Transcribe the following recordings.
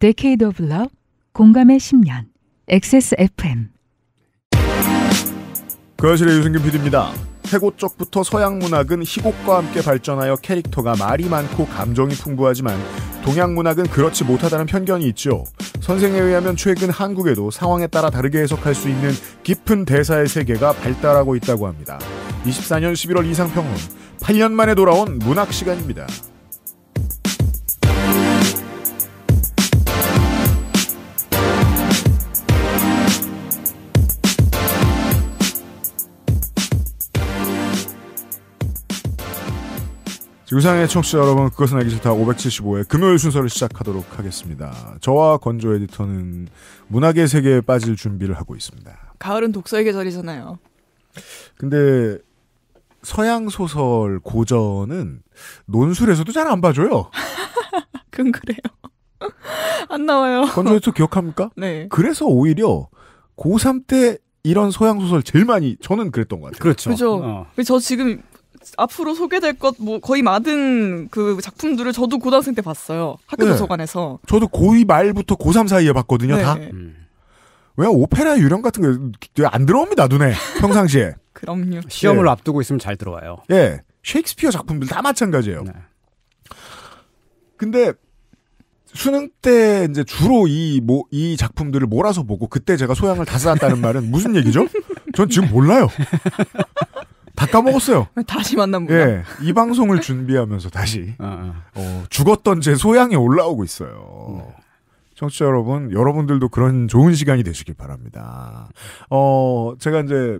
Decade of Love, 공감의 10년, XSFM. 그실의 유승균 PD입니다. 태고 쪽부터 서양 문학은 희곡과 함께 발전하여 캐릭터가 말이 많고 감정이 풍부하지만 동양 문학은 그렇지 못하다는 편견이 있죠. 선생에 의하면 최근 한국에도 상황에 따라 다르게 해석할 수 있는 깊은 대사의 세계가 발달하고 있다고 합니다. 24년 11월 이상평론, 8년 만에 돌아온 문학 시간입니다. 유상의 청취자 여러분, 그것은 알기 싫다 575회 금요일 순서를 시작하도록 하겠습니다. 저와 건조 에디터는 문학의 세계에 빠질 준비를 하고 있습니다. 가을은 독서의 계절이잖아요. 근데 서양 소설 고전은 논술에서도 잘 안 봐줘요. 그건 그래요. 안 나와요. 건조 에디터 기억합니까? 네. 그래서 오히려 고3 때 이런 서양 소설 제일 많이 저는 그랬던 것 같아요. 그렇죠. 그죠. 어. 저 지금 앞으로 소개될 것 뭐 거의 많은 그 작품들을 저도 고등학생 때 봤어요. 학교 네. 도서관에서. 저도 고2 말부터 고3 사이에 봤거든요, 네. 다. 음. 왜 오페라 유령 같은 게 안 들어옵니다, 눈에. 평상시에. 그럼요. 시험을 예. 앞두고 있으면 잘 들어와요. 예. 셰익스피어 작품들 다 마찬가지예요. 네. 근데 수능 때 이제 주로 이, 뭐, 이 작품들을 몰아서 보고 그때 제가 소양을 다 쌓았다는 말은 무슨 얘기죠? 전 지금 몰라요. 다 까먹었어요. 다시 만난구나. 예, 이 방송을 준비하면서 다시 어, 어. 어, 죽었던 제 소양이 올라오고 있어요. 청취자 여러분, 여러분들도 그런 좋은 시간이 되시길 바랍니다. 어, 제가 이제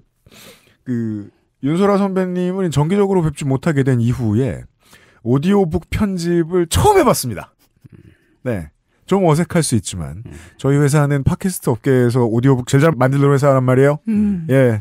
그 윤소라 선배님을 정기적으로 뵙지 못하게 된 이후에 오디오북 편집을 처음 해봤습니다. 네. 좀 어색할 수 있지만 저희 회사는 팟캐스트 업계에서 오디오북 제작 만들는 회사란 말이에요. 음. 예,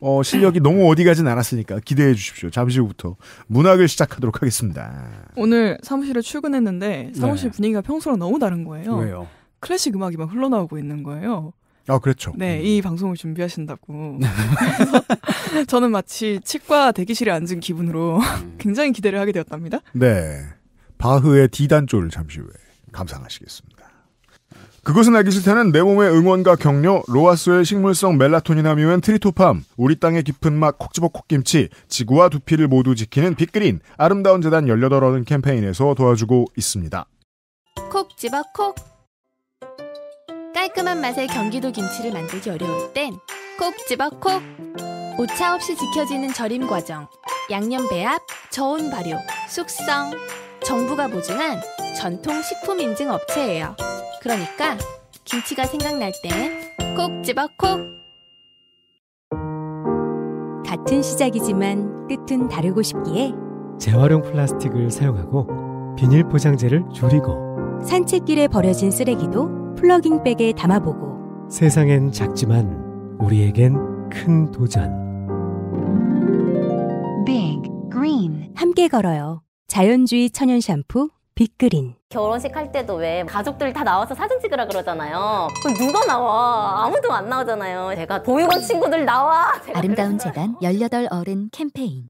어, 실력이 너무 어디 가진 않았으니까 기대해 주십시오. 잠시 후부터 문학을 시작하도록 하겠습니다. 오늘 사무실에 출근했는데 사무실 네. 분위기가 평소랑 너무 다른 거예요. 왜요? 클래식 음악이 막 흘러나오고 있는 거예요. 아, 그렇죠. 네, 음. 이 방송을 준비하신다고. 저는 마치 치과 대기실에 앉은 기분으로 음. 굉장히 기대를 하게 되었답니다. 네. 바흐의 디단조를 잠시 후에 감상하시겠습니다. 그것은 알기 싫다는 내 몸의 응원과 격려, 로아스의 식물성 멜라토닌 함유엔 트리토팜, 우리 땅의 깊은 맛 콕집어 콕김치, 지구와 두피를 모두 지키는 빅그린, 아름다운 재단 18어른 캠페인에서 도와주고 있습니다. 콕집어 콕 깔끔한 맛의 경기도 김치를 만들기 어려울 땐 콕집어 콕 오차 없이 지켜지는 절임 과정, 양념 배합, 저온 발효, 숙성 정부가 보증한 전통 식품 인증 업체예요. 그러니까 김치가 생각날 땐콕 집어 콕! 같은 시작이지만 끝은 다르고 싶기에 재활용 플라스틱을 사용하고 비닐 포장재를 줄이고 산책길에 버려진 쓰레기도 플러깅백에 담아보고 세상엔 작지만 우리에겐 큰 도전 Big Green 함께 걸어요. 자연주의 천연 샴푸 빅그린 결혼식 할 때도 왜 가족들 다 나와서 사진 찍으라 그러잖아요. 그럼 누가 나와? 아무도 안 나오잖아요. 제가 보육원 친구들 나와. 아름다운 재단 18 어른 캠페인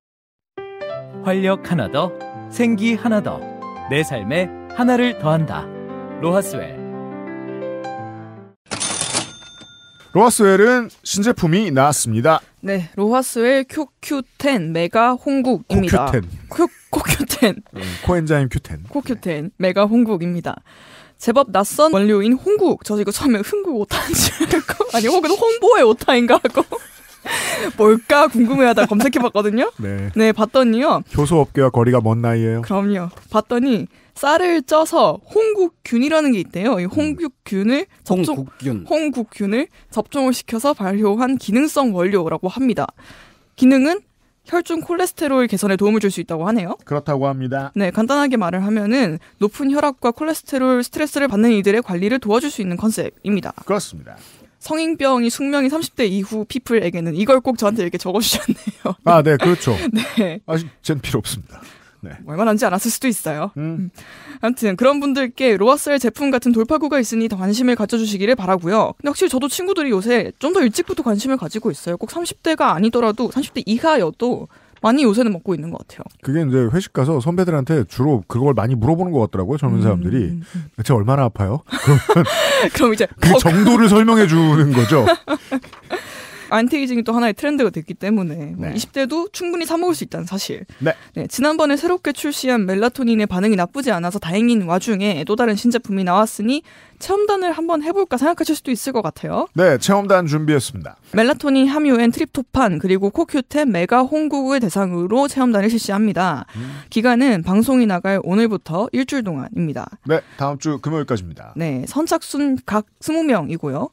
활력 하나 더, 생기 하나 더, 내 삶에 하나를 더한다. 로하스웰 로하스웰은 신제품이 나왔습니다. 네, 로하스웰 큐큐텐 메가 홍국입니다. 큐큐텐. 큐, 코큐텐. 음, 코엔자임 큐텐. 코큐텐 네. 메가 홍국입니다. 제법 낯선 원료인 홍국. 저 이거 처음에 흥국 오타인 줄 알고 아니 혹은 홍보의 오타인가 하고 뭘까 궁금해하다 검색해봤거든요. 네. 네, 봤더니요. 교수업계와 거리가 먼 나이에요. 그럼요. 봤더니 쌀을 쪄서 홍국균이라는 게 있대요. 이 음. 홍국균을 접종 홍국균. 홍국균을 접종을 시켜서 발효한 기능성 원료라고 합니다. 기능은 혈중 콜레스테롤 개선에 도움을 줄 수 있다고 하네요. 그렇다고 합니다. 네, 간단하게 말을 하면은 높은 혈압과 콜레스테롤 스트레스를 받는 이들의 관리를 도와줄 수 있는 컨셉입니다. 그렇습니다. 성인병이 숙명이 30대 이후 피플에게는 이걸 꼭 저한테 이렇게 적어주셨네요. 아, 네, 그렇죠. 네. 아, 전 필요 없습니다. 네. 얼마나지 알았을 수도 있어요. 음. 음. 아무튼 그런 분들께 로아셀 제품 같은 돌파구가 있으니 더 관심을 가져주시기를 바라고요. 근데 확실히 저도 친구들이 요새 좀 더 일찍부터 관심을 가지고 있어요. 꼭 30대가 아니더라도 30대 이하여도 많이 요새는 먹고 있는 것 같아요. 그게 이제 회식 가서 선배들한테 주로 그걸 많이 물어보는 것 같더라고요. 젊은 음, 사람들이 음, 음, 대체 얼마나 아파요? 그럼 이제 그 정도를 설명해 주는 거죠. 안티에이징이 또 하나의 트렌드가 됐기 때문에 뭐 네. 20대도 충분히 사 먹을 수 있다는 사실. 네. 네. 지난번에 새롭게 출시한 멜라토닌의 반응이 나쁘지 않아서 다행인 와중에 또 다른 신제품이 나왔으니 체험단을 한번 해볼까 생각하실 수도 있을 것 같아요. 네, 체험단 준비했습니다. 멜라토닌 함유엔 트립토판 그리고 코큐텐 메가 홍국을 대상으로 체험단을 실시합니다. 음. 기간은 방송이 나갈 오늘부터 일주일 동안입니다. 네, 다음 주 금요일까지입니다. 네, 선착순 각 20명이고요.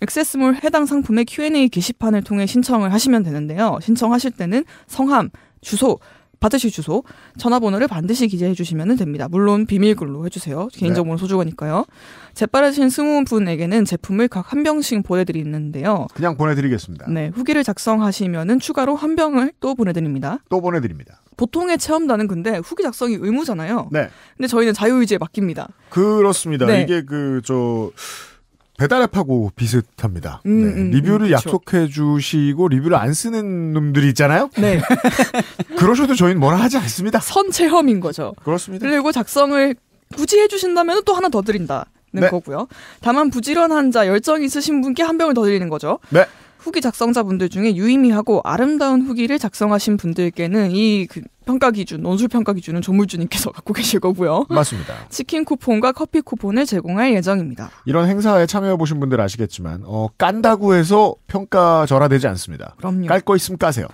액세스몰 해당 상품의 Q&A 게시판을 통해 신청을 하시면 되는데요. 신청하실 때는 성함, 주소, 받으실 주소, 전화번호를 반드시 기재해 주시면 됩니다. 물론 비밀글로 해주세요. 네. 개인정보는 네. 소중하니까요. 재빠르신 20분에게는 제품을 각 한 병씩 보내드리는데요. 그냥 보내드리겠습니다. 네, 후기를 작성하시면 추가로 한 병을 또 보내드립니다. 또 보내드립니다. 보통의 체험단은 근데 후기 작성이 의무잖아요. 네. 근데 저희는 자유의지에 맡깁니다. 그렇습니다. 네. 이게 그, 저, 배달앱하고 비슷합니다. 음, 네. 음, 음 리뷰를 음, 약속해 주시고 리뷰를 안 쓰는 놈들이 있잖아요. 네. 그러셔도 저희는 뭐라 하지 않습니다. 선체험인 거죠. 그렇습니다. 그리고 작성을 굳이 해주신다면 또 하나 더 드린다는 네. 거고요. 다만 부지런한 자, 열정 있으신 분께 한 병을 더 드리는 거죠. 네. 후기 작성자분들 중에 유의미하고 아름다운 후기를 작성하신 분들께는 이그 평가 기준, 논술 평가 기준은 조물주님께서 갖고 계실 거고요. 맞습니다. 치킨 쿠폰과 커피 쿠폰을 제공할 예정입니다. 이런 행사에 참여해 보신 분들 아시겠지만 어, 깐다고 해서 평가 절하되지 않습니다. 그럼요. 깔 거 있으면 까세요.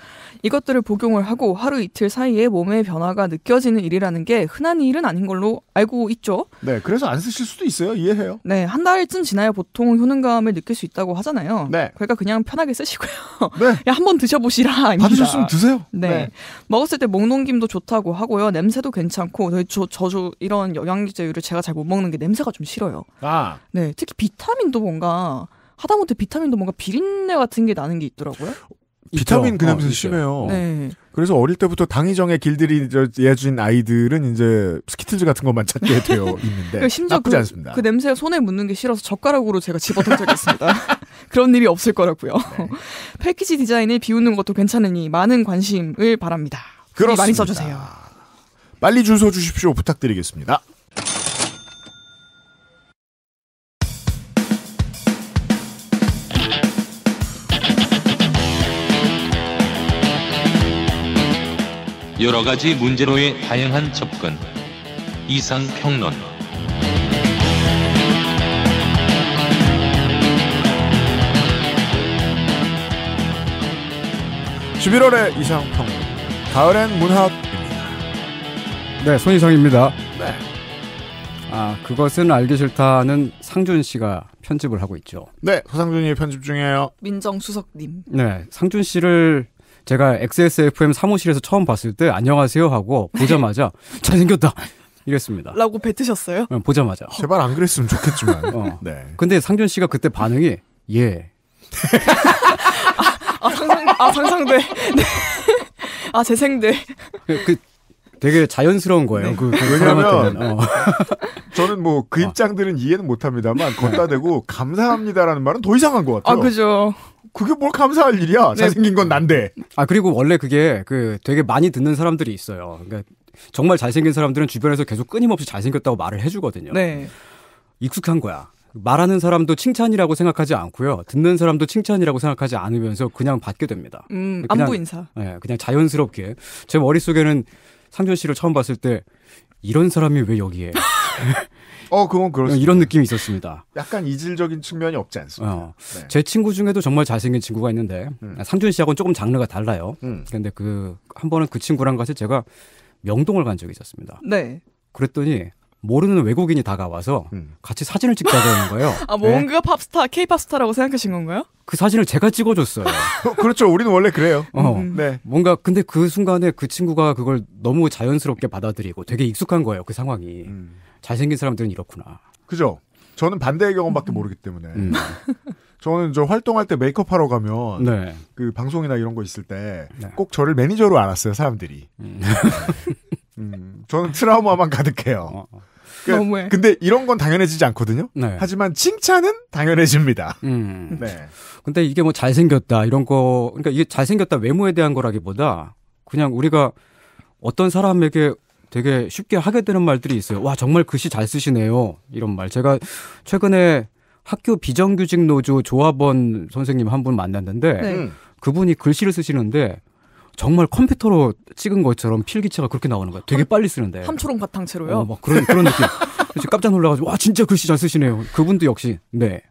이것들을 복용을 하고 하루 이틀 사이에 몸의 변화가 느껴지는 일이라는 게 흔한 일은 아닌 걸로 알고 있죠. 네, 그래서 안 쓰실 수도 있어요. 이해해요. 네, 한 달쯤 지나야 보통 효능감을 느낄 수 있다고 하잖아요. 네. 그러니까 그냥 편하게 쓰시고요. 네. 한번 드셔보시라. 받으셨으면 드세요. 네. 네. 먹었을 때 목농 유김도 좋다고 하고요. 냄새도 괜찮고 저, 저주 이런 영양제류를 제가 잘 못 먹는 게 냄새가 좀 싫어요. 아. 네, 특히 비타민도 뭔가 하다못해 비타민도 뭔가 비린내 같은 게 나는 게 있더라고요. 비타민 그 냄새 어, 심해요. 네. 그래서 어릴 때부터 당이정의 길들이 예준 아이들은 이제 스키틀즈 같은 것만 찾게 되어 있는데 그러니까 심지어 나쁘지 그, 않습니다. 그 냄새가 손에 묻는 게 싫어서 젓가락으로 제가 집어던 적 있습니다. 그런 일이 없을 거라고요. 네. 패키지 디자인을 비우는 것도 괜찮으니 많은 관심을 바랍니다. 네, 그렇습니다. 많이 써주세요. 빨리 줄서 주십시오 부탁드리겠습니다. 여러 가지 문제로의 다양한 접근. 이상 평론. (11월의) 이상 평론. 가을엔 문학입니다. 네, 손희상입니다. 네. 아, 그것은 알기 싫다는 상준 씨가 편집을 하고 있죠. 네, 서상준이 편집 중이에요. 민정수석님. 네, 상준 씨를 제가 XSFM 사무실에서 처음 봤을 때 안녕하세요 하고 네. 보자마자 잘생겼다 이랬습니다. 라고 뱉으셨어요? 응, 네, 보자마자. 어, 제발 안 그랬으면 좋겠지만. 어. 네. 근데 상준 씨가 그때 반응이 예. 아, 아, 상상, 아, 상상돼. 네. 아 재생들. 그, 그, 되게 자연스러운 거예요. 네. 그, 그 왜냐하면 어. 저는 뭐 그 입장들은 이해는 못합니다만 걷다 대고 감사합니다라는 말은 더 이상한 것 같아요. 아 그죠. 그게 뭘 감사할 일이야. 네. 잘생긴 건 난데. 아 그리고 원래 그게 그 되게 많이 듣는 사람들이 있어요. 그러니까 정말 잘생긴 사람들은 주변에서 계속 끊임없이 잘생겼다고 말을 해주거든요. 네. 익숙한 거야. 말하는 사람도 칭찬이라고 생각하지 않고요. 듣는 사람도 칭찬이라고 생각하지 않으면서 그냥 받게 됩니다. 음, 그냥, 안부 인사. 네, 그냥 자연스럽게. 제 머릿속에는 상준 씨를 처음 봤을 때 이런 사람이 왜 여기에? 어, 그건 그렇습 이런 느낌이 있었습니다. 약간 이질적인 측면이 없지 않습니까? 어. 네. 제 친구 중에도 정말 잘생긴 친구가 있는데 음. 상준 씨하고는 조금 장르가 달라요. 음. 근데 그 한 번은 그 친구랑 같이 제가 명동을 간 적이 있었습니다. 네. 그랬더니 모르는 외국인이 다가와서 음. 같이 사진을 찍자고 하는 거예요. 아 뭔가 네? 팝스타, 케이팝 스타라고 생각하신 건가요? 그 사진을 제가 찍어줬어요. 어, 그렇죠. 우리는 원래 그래요. 어, 음. 음. 네. 뭔가 근데 그 순간에 그 친구가 그걸 너무 자연스럽게 받아들이고 되게 익숙한 거예요. 그 상황이 음. 잘생긴 사람들은 이렇구나. 그죠. 저는 반대의 경험밖에 음. 모르기 때문에. 음. 저는 저 활동할 때 메이크업 하러 가면 네. 그 방송이나 이런 거 있을 때꼭 네. 저를 매니저로 알았어요 사람들이. 음, 저는 트라우마만 가득해요. 어, 어. 그 너무해. 근데 이런 건 당연해지지 않거든요. 네. 하지만 칭찬은 당연해집니다. 음. 네. 근데 이게 뭐 잘생겼다 이런 거 그러니까 이게 잘생겼다 외모에 대한 거라기보다 그냥 우리가 어떤 사람에게 되게 쉽게 하게 되는 말들이 있어요. 와 정말 글씨 잘 쓰시네요. 이런 말 제가 최근에 학교 비정규직 노조 조합원 선생님 한 분 만났는데 네. 음. 그분이 글씨를 쓰시는데 정말 컴퓨터로 찍은 것처럼 필기체가 그렇게 나오는 거야. 되게 빨리 쓰는데. 함초롱 바탕체로요? 어, 막 그런, 그런 느낌. 깜짝 놀라가지고, 와, 진짜 글씨 잘 쓰시네요. 그분도 역시, 네.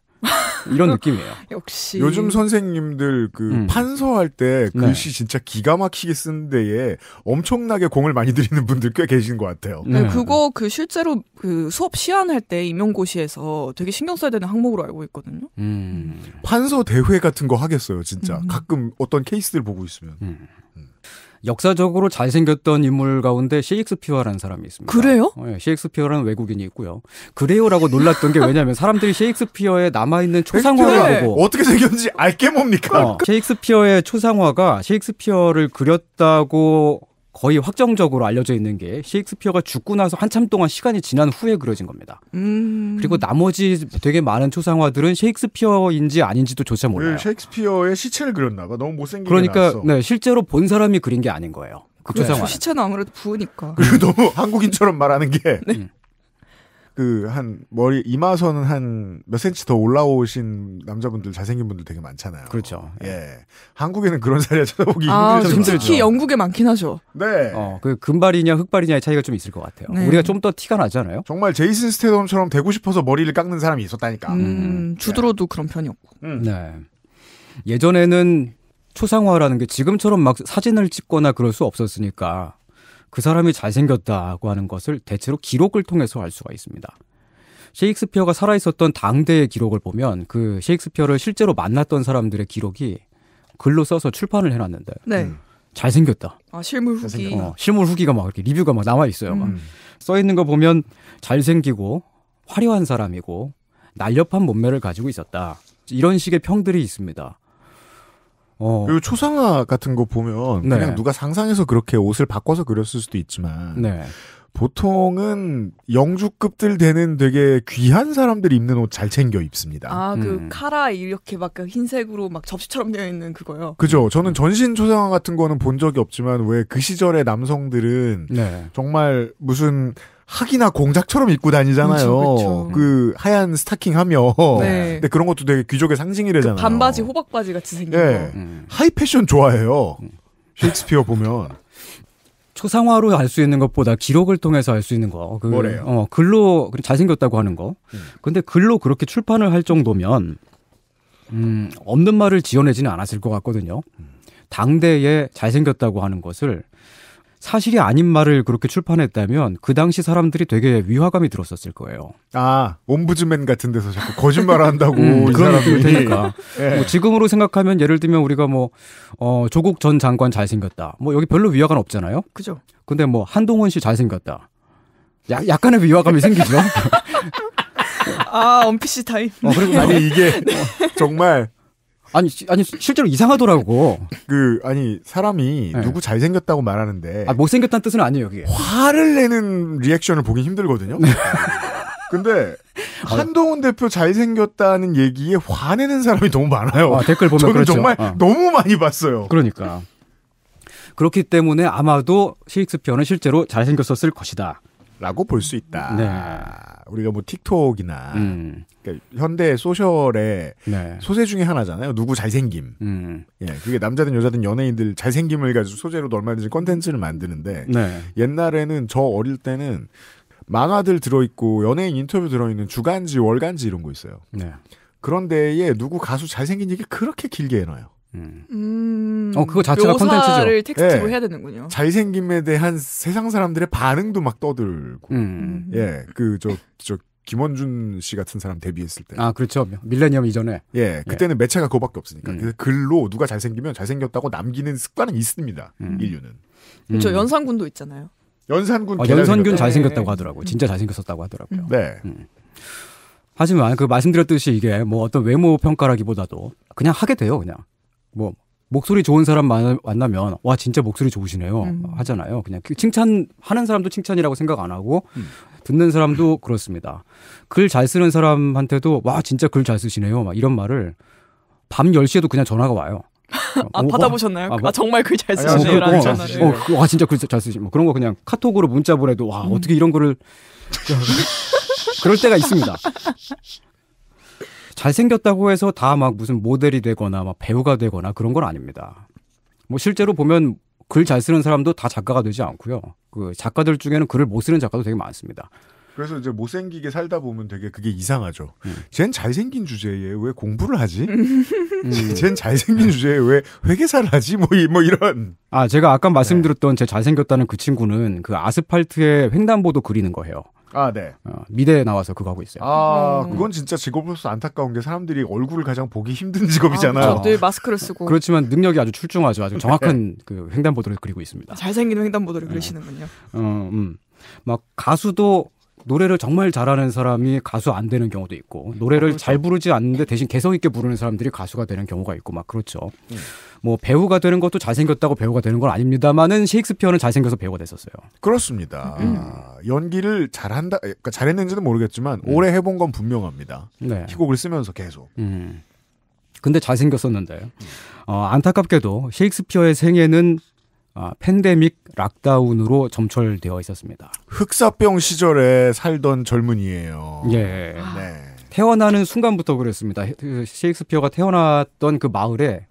이런 느낌이에요. 역시. 요즘 선생님들 그 음. 판서할 때 글씨 네. 진짜 기가 막히게 쓴 데에 엄청나게 공을 많이 들이는 분들 꽤 계신 것 같아요. 네, 네. 그거 그 실제로 그 수업 시안할 때 임용고시에서 되게 신경 써야 되는 항목으로 알고 있거든요. 음. 판서 대회 같은 거 하겠어요, 진짜. 음. 가끔 어떤 케이스들 보고 있으면. 음. 역사적으로 잘생겼던 인물 가운데 셰익스피어라는 사람이 있습니다. 그래요? 네, 셰익스피어라는 외국인이 있고요. 그래요라고 놀랐던 게 왜냐하면 사람들이 셰익스피어에 남아있는 초상화를 보고 어떻게 생겼는지 알 게 뭡니까? 어, 셰익스피어의 초상화가 셰익스피어를 그렸다고 거의 확정적으로 알려져 있는 게 셰익스피어가 죽고 나서 한참 동안 시간이 지난 후에 그려진 겁니다. 음... 그리고 나머지 되게 많은 초상화들은 셰익스피어인지 아닌지도 조차 몰라요. 네, 셰익스피어의 시체를 그렸나 봐. 너무 못생기게 그러니까 나왔어. 네, 실제로 본 사람이 그린 게 아닌 거예요. 그그 초상화. 시체는 아무래도 부으니까. 그리고 너무 한국인처럼 말하는 게 네. 그한 머리 이마선은 한 몇 센치 더 올라오신 남자분들 잘생긴 분들 되게 많잖아요. 그렇죠. 예. 예. 한국에는 그런 사례 찾아보기 아, 힘들죠. 특히 영국에 많긴 하죠. 네. 어, 그 금발이냐 흑발이냐의 차이가 좀 있을 것 같아요. 네. 우리가 좀 더 티가 나잖아요. 정말 제이슨 스테덤처럼 되고 싶어서 머리를 깎는 사람이 있었다니까. 음, 음. 주드로도 네. 그런 편이었고. 음. 네. 예전에는 초상화라는 게 지금처럼 막 사진을 찍거나 그럴 수 없었으니까 그 사람이 잘생겼다고 하는 것을 대체로 기록을 통해서 알 수가 있습니다. 셰익스피어가 살아있었던 당대의 기록을 보면 그 셰익스피어를 실제로 만났던 사람들의 기록이 글로 써서 출판을 해놨는데 네. 음. 잘생겼다. 아 실물 후기. 어, 실물 후기가 막 이렇게 리뷰가 막 남아 있어요. 음. 써 있는 거 보면 잘생기고 화려한 사람이고 날렵한 몸매를 가지고 있었다. 이런 식의 평들이 있습니다. 어. 그리고 초상화 같은 거 보면 네. 그냥 누가 상상해서 그렇게 옷을 바꿔서 그렸을 수도 있지만 네. 보통은 영주급들 되는 되게 귀한 사람들이 입는 옷 잘 챙겨 입습니다. 아그 음. 카라 이렇게 막 그 흰색으로 막 접시처럼 되어 있는 그거요. 그죠. 저는 전신 초상화 같은 거는 본 적이 없지만 왜 그 시절의 남성들은 네. 정말 무슨 학이나 공작처럼 입고 다니잖아요. 그쵸, 그쵸. 그 하얀 스타킹 하며. 네. 근데 그런 것도 되게 귀족의 상징이래잖아요. 그 반바지 호박바지 같이 생긴 네. 음. 하이 패션 좋아해요. 셰익스피어 보면. 초상화로 알 수 있는 것보다 기록을 통해서 알 수 있는 거. 그, 뭐래요? 어, 글로 잘생겼다고 하는 거. 음. 근데 글로 그렇게 출판을 할 정도면 음, 없는 말을 지어내지는 않았을 것 같거든요. 음. 당대에 잘생겼다고 하는 것을 사실이 아닌 말을 그렇게 출판했다면 그 당시 사람들이 되게 위화감이 들었었을 거예요. 아, 옴부즈맨 같은 데서 자꾸 거짓말을 한다고 음, 그런 느낌 되니까. 예. 뭐 지금으로 생각하면 예를 들면 우리가 뭐 어, 조국 전 장관 잘생겼다. 뭐 여기 별로 위화감 없잖아요. 그죠. 근데 뭐 한동훈 씨 잘생겼다. 야, 약간의 위화감이 생기죠. 아, 원피스 타임. 어, 그리고 아니 뭐 이게 네. 정말 아니 아니 실제로 이상하더라고. 그 아니 사람이 네. 누구 잘생겼다고 말하는데 아, 못생겼다는 뜻은 아니에요 그게. 화를 내는 리액션을 보기 힘들거든요. 네. 근데 아, 한동훈 대표 잘생겼다는 얘기에 화내는 사람이 너무 많아요. 아, 댓글 보면 저는 그렇죠. 정말 어. 너무 많이 봤어요. 그러니까 그렇기 때문에 아마도 실익스피어는 실제로 잘생겼었을 것이다. 라고 볼 수 있다. 네. 우리가 뭐 틱톡이나 음. 그러니까 현대 소셜의 네. 소재 중에 하나잖아요. 누구 잘생김. 음. 예, 그게 남자든 여자든 연예인들 잘생김을 가지고 소재로도 얼마든지 컨텐츠를 만드는데 네. 옛날에는 저 어릴 때는 만화들 들어있고 연예인 인터뷰 들어있는 주간지 월간지 이런 거 있어요. 네. 그런데에 누구 가수 잘생긴 얘기 그렇게 길게 해놔요. 음. 음. 어 그거 자체가 컨텐츠죠 텍스트로 예. 해야 되는군요. 잘생김에 대한 세상 사람들의 반응도 막 떠들고. 음. 음. 예. 그저저 김원준 씨 같은 사람 데뷔했을 때. 아, 그렇죠. 밀레니엄 이전에. 예. 예. 그때는 예. 매체가 그거밖에 없으니까. 음. 그래서 글로 누가 잘생기면 잘생겼다고 남기는 습관은 있습니다. 인류는. 그렇죠. 연산군도 있잖아요. 연산군 어, 아, 연산군 잘생겼다고 네. 하더라고요. 진짜 잘생겼었다고 하더라고요. 네. 하지만 그 말씀드렸듯이 이게 뭐 어떤 외모 평가라기보다도 그냥 하게 돼요, 그냥. 뭐 목소리 좋은 사람 만나면 와 진짜 목소리 좋으시네요 음. 하잖아요. 그냥 그 칭찬하는 사람도 칭찬이라고 생각 안 하고 음. 듣는 사람도 그렇습니다. 글 잘 쓰는 사람한테도 와 진짜 글 잘 쓰시네요 막 이런 말을 밤 10시에도 그냥 전화가 와요. 아, 어, 어, 받아보셨나요? 아, 아 뭐? 정말 글 잘 쓰시네요. 어, 어, 어, 와 진짜 글 잘 쓰시. 뭐 그런 거 그냥 카톡으로 문자 보내도 와 음. 어떻게 이런 거를 그럴 때가 있습니다. 잘생겼다고 해서 다 막 무슨 모델이 되거나 막 배우가 되거나 그런 건 아닙니다. 뭐 실제로 보면 글 잘 쓰는 사람도 다 작가가 되지 않고요. 그 작가들 중에는 글을 못 쓰는 작가도 되게 많습니다. 그래서 이제 못생기게 살다 보면 되게 그게 이상하죠. 음. 쟨 잘생긴 주제에 왜 공부를 하지? 음. 음. 쟨 잘생긴 주제에 왜 회계사를 하지? 뭐, 이, 뭐 이런. 아, 제가 아까 말씀드렸던 네. 제 잘생겼다는 그 친구는 그 아스팔트에 횡단보도 그리는 거예요. 아, 네. 어, 미대에 나와서 그거 하고 있어요. 아, 음. 그건 진짜 직업으로서 안타까운 게 사람들이 얼굴을 가장 보기 힘든 아, 직업이잖아요. 아, 늘 마스크를 쓰고. 그렇지만 능력이 아주 출중하죠. 아주 정확한 네. 그 횡단보도를 그리고 있습니다. 잘생기 횡단보도를 네. 그리시는군요. 어, 음. 막 가수도 노래를 정말 잘하는 사람이 가수 안 되는 경우도 있고 노래를 아, 그렇죠. 잘 부르지 않는데 대신 개성 있게 부르는 사람들이 가수가 되는 경우가 있고 막 그렇죠. 음. 뭐 배우가 되는 것도 잘생겼다고 배우가 되는 건 아닙니다만은 셰익스피어는 잘생겨서 배우가 됐었어요. 그렇습니다. 음. 연기를 잘한다, 그러니까 잘했는지는 모르겠지만 음. 오래 해본 건 분명합니다. 네. 희곡을 쓰면서 계속. 음. 근데 잘생겼었는데 어, 안타깝게도 셰익스피어의 생애는 아, 팬데믹 락다운으로 점철되어 있었습니다. 흑사병 시절에 살던 젊은이에요. 예. 네. 태어나는 순간부터 그랬습니다. 그 셰익스피어가 태어났던 그 마을에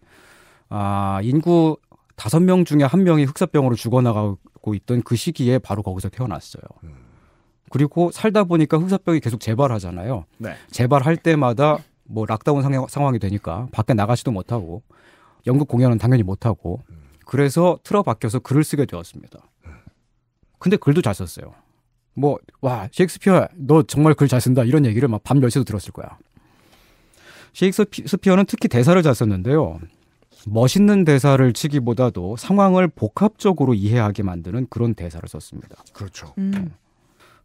아, 인구 다섯 명 중에 한 명이 흑사병으로 죽어나가고 있던 그 시기에 바로 거기서 태어났어요. 그리고 살다 보니까 흑사병이 계속 재발하잖아요. 네. 재발할 때마다 뭐 락다운 상황, 이 되니까 밖에 나가지도 못하고 연극 공연은 당연히 못하고 그래서 틀어박혀서 글을 쓰게 되었습니다. 근데 글도 잘 썼어요. 뭐, 와, 셰익스피어, 너 정말 글 잘 쓴다. 이런 얘기를 막밤 10시도 들었을 거야. 셰익스피어는 특히 대사를 잘 썼는데요. 멋있는 대사를 치기보다도 상황을 복합적으로 이해하게 만드는 그런 대사를 썼습니다. 그렇죠. 음. 음.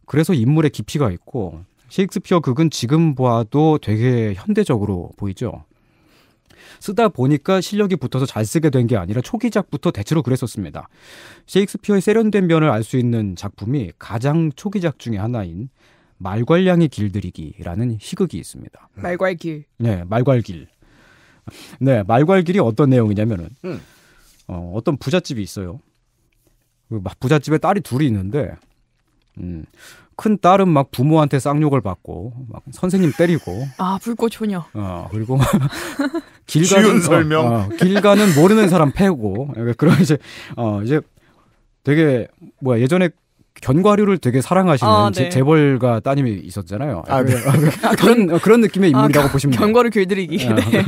그래서 인물의 깊이가 있고 셰익스피어 극은 지금 봐도 되게 현대적으로 보이죠. 쓰다 보니까 실력이 붙어서 잘 쓰게 된 게 아니라 초기작부터 대체로 그랬었습니다. 셰익스피어의 세련된 면을 알 수 있는 작품이 가장 초기작 중의 하나인 말괄량의 길들이기라는 희극이 있습니다. 말괄길. 네, 말괄길. 네, 말괄길이 어떤 내용이냐면은 음. 어, 어떤 부잣집이 있어요. 그 막 부잣집에 딸이 둘이 있는데 음, 큰 딸은 막 부모한테 쌍욕을 받고 막 선생님 때리고 아 불꽃 소녀 어 그리고 길 가는 어, 설명 어, 어, 길 가는 모르는 사람 패고 그러니까 그런 이제 어 이제 되게 뭐야 예전에 견과류를 되게 사랑하시는 아, 네. 재벌가 따님이 있었잖아요. 아, 네. 아, 그런 그 그런 느낌의 아, 인물이라고 아, 보시면 견과류 길들이기. 아, 네. 네.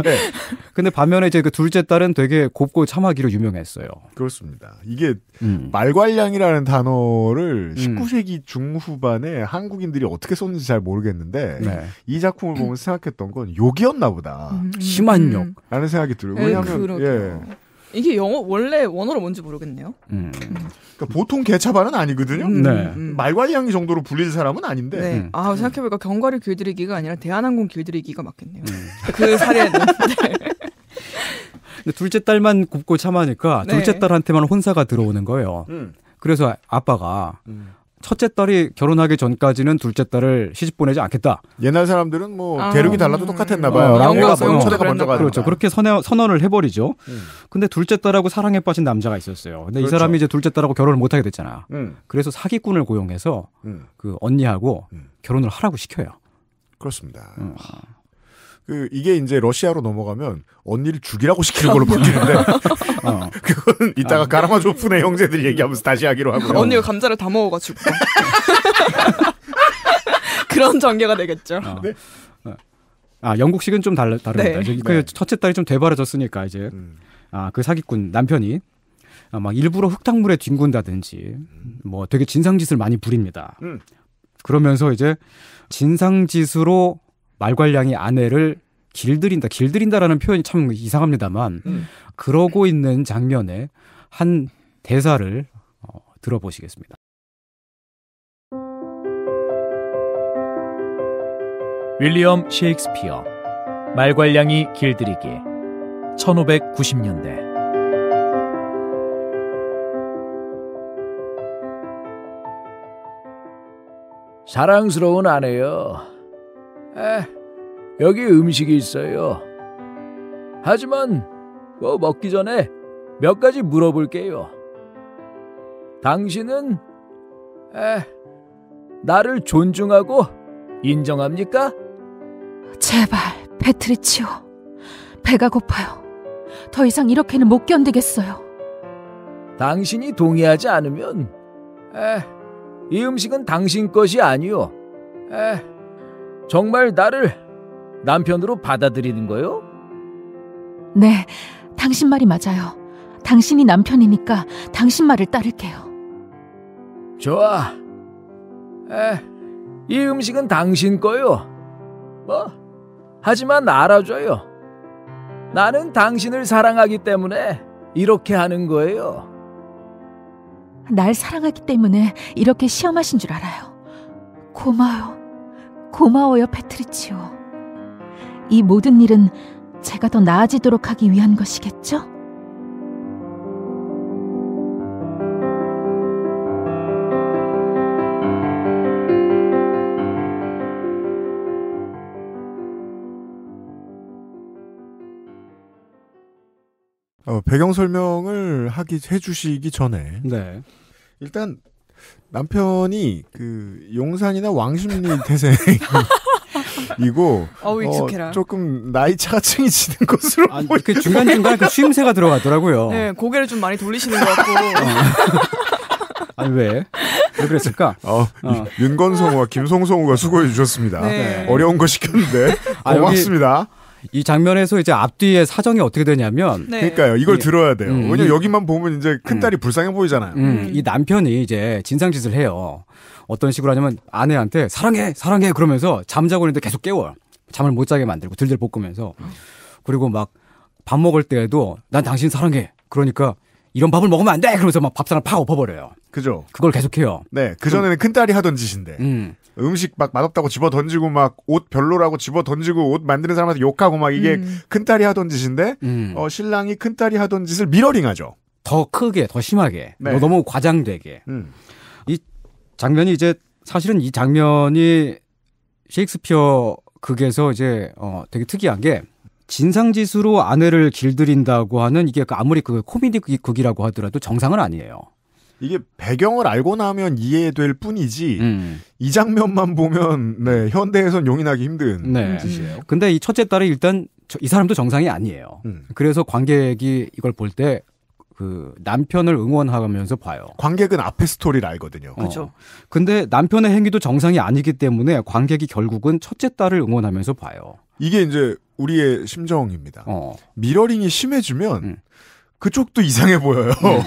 근데 반면에 이제그 둘째 딸은 되게 곱고 참하기로 유명했어요. 그렇습니다. 이게 음. 말괄량이라는 단어를 19세기 음. 중후반에 한국인들이 어떻게 썼는지 잘 모르겠는데 네. 이 작품을 보면 생각했던 건 욕이었나 보다. 음. 심한 음. 욕. 라는 생각이 들어요. 네, 왜냐하면 예. 이게 영어 원래 원어로 뭔지 모르겠네요. 음. 음. 그러니까 보통 개차반은 아니거든요. 음, 네. 음. 말괄량이 정도로 불릴 사람은 아닌데. 네. 음. 아 생각해보니까 경과류 길들이기가 아니라 대한항공 길들이기가 맞겠네요. 음. 그 사례는. 네. 근데 둘째 딸만 굽고 참하니까 네. 둘째 딸한테만 혼사가 들어오는 거예요. 그래서 아빠가 음. 첫째 딸이 결혼하기 전까지는 둘째 딸을 시집 보내지 않겠다. 옛날 사람들은 뭐 아, 대륙이 달라도 똑같았나 음. 봐요. 어, 가먼가 먼저 가 그렇죠. 그렇게 선해, 선언을 해버리죠. 음. 근데 둘째 딸하고 사랑에 빠진 남자가 있었어요. 근데 그렇죠. 이 사람이 이제 둘째 딸하고 결혼을 못하게 됐잖아. 음. 그래서 사기꾼을 고용해서 음. 그 언니하고 음. 결혼을 하라고 시켜요. 그렇습니다. 음. 그 이게 이제 러시아로 넘어가면 언니를 죽이라고 시키는 걸로 바뀌는데 어. 그건 이따가 아. 가라마조프네 형제들 이 얘기하면서 다시 하기로 하고요. 언니가 감자를 다 먹어가지고 그런 전개가 되겠죠. 어. 네. 아 영국식은 좀 달라 다릅니다. 네. 그 네. 첫째 딸이 좀 대바라졌으니까 이제 음. 아그 사기꾼 남편이 아, 막 일부러 흙탕물에 뒹군다든지 음. 뭐 되게 진상짓을 많이 부립니다. 음. 그러면서 이제 진상짓으로 말괄량이 아내를 길들인다, 길들인다라는 표현이 참 이상합니다만 음. 그러고 있는 장면에 한 대사를 어, 들어보시겠습니다. 윌리엄 셰익스피어 말괄량이 길들이기 1590년대 사랑스러운 아내여 에, 여기 음식이 있어요. 하지만 뭐 먹기 전에 몇 가지 물어볼게요. 당신은 에, 나를 존중하고 인정합니까? 제발 패트리치오 배가 고파요. 더 이상 이렇게는 못 견디겠어요. 당신이 동의하지 않으면 에, 이 음식은 당신 것이 아니요. 에, 정말 나를 남편으로 받아들이는 거요 네, 당신 말이 맞아요. 당신이 남편이니까 당신 말을 따를게요. 좋아. 에, 이 음식은 당신 거요. 뭐, 하지만 알아줘요. 나는 당신을 사랑하기 때문에 이렇게 하는 거예요. 날 사랑하기 때문에 이렇게 시험하신 줄 알아요. 고마워요. 고마워요, 페트리치오. 이 모든 일은 제가 더 나아지도록 하기 위한 것이겠죠? 어, 배경 설명을 하기 해주시기 전에 네. 일단 남편이 그 용산이나 왕십리 태생. 이고 어우, 어, 조금 나이 차가 층이 지는 것으로 아, 그 중간 중간 그 취임새가 들어가더라고요. 네 고개를 좀 많이 돌리시는 것 같고. 어. 아니 왜? 왜 그랬을까? 어, 어. 윤건성우와 김송성우가 수고해 주셨습니다. 네. 어려운 거 시켰는데 아, 고맙습니다. 이 장면에서 이제 앞뒤의 사정이 어떻게 되냐면 네. 그러니까요 이걸 예. 들어야 돼요 음, 왜냐 여기만 보면 이제 큰 음. 딸이 음, 불쌍해 보이잖아요 음, 음, 이 남편이 이제 진상짓을 해요 어떤 식으로 하냐면 아내한테 사랑해 사랑해 그러면서 잠자고 있는데 계속 깨워 잠을 못 자게 만들고 들들 볶으면서 그리고 막 밥 먹을 때에도 난 당신 사랑해 그러니까 이런 밥을 먹으면 안 돼! 그러면서 막 밥상을 팍 엎어버려요. 그죠. 그걸 계속해요. 네. 그전에는 음. 큰딸이 하던 짓인데. 음. 음식 막 맛없다고 집어 던지고 막 옷 별로라고 집어 던지고 옷 만드는 사람한테 욕하고 막 이게 음. 큰딸이 하던 짓인데, 음. 어, 신랑이 큰딸이 하던 짓을 미러링하죠. 더 크게, 더 심하게. 네. 너무 과장되게. 음. 이 장면이 이제 사실은 이 장면이 셰익스피어 극에서 이제 어, 되게 특이한 게 진상지수로 아내를 길들인다고 하는 이게 그 아무리 그 코미디극이라고 하더라도 정상은 아니에요. 이게 배경을 알고 나면 이해될 뿐이지 음. 이 장면만 보면 네 현대에선 용인하기 힘든 네. 짓이에요. 근데 이 첫째 딸이 일단 저, 이 사람도 정상이 아니에요. 음. 그래서 관객이 이걸 볼때 그 남편을 응원하면서 봐요. 관객은 앞에 스토리를 알거든요. 어. 그렇죠. 어. 근데 남편의 행위도 정상이 아니기 때문에 관객이 결국은 첫째 딸을 응원하면서 봐요. 이게 이제 우리의 심정입니다. 어. 미러링이 심해지면 음. 그쪽도 이상해 보여요. 네.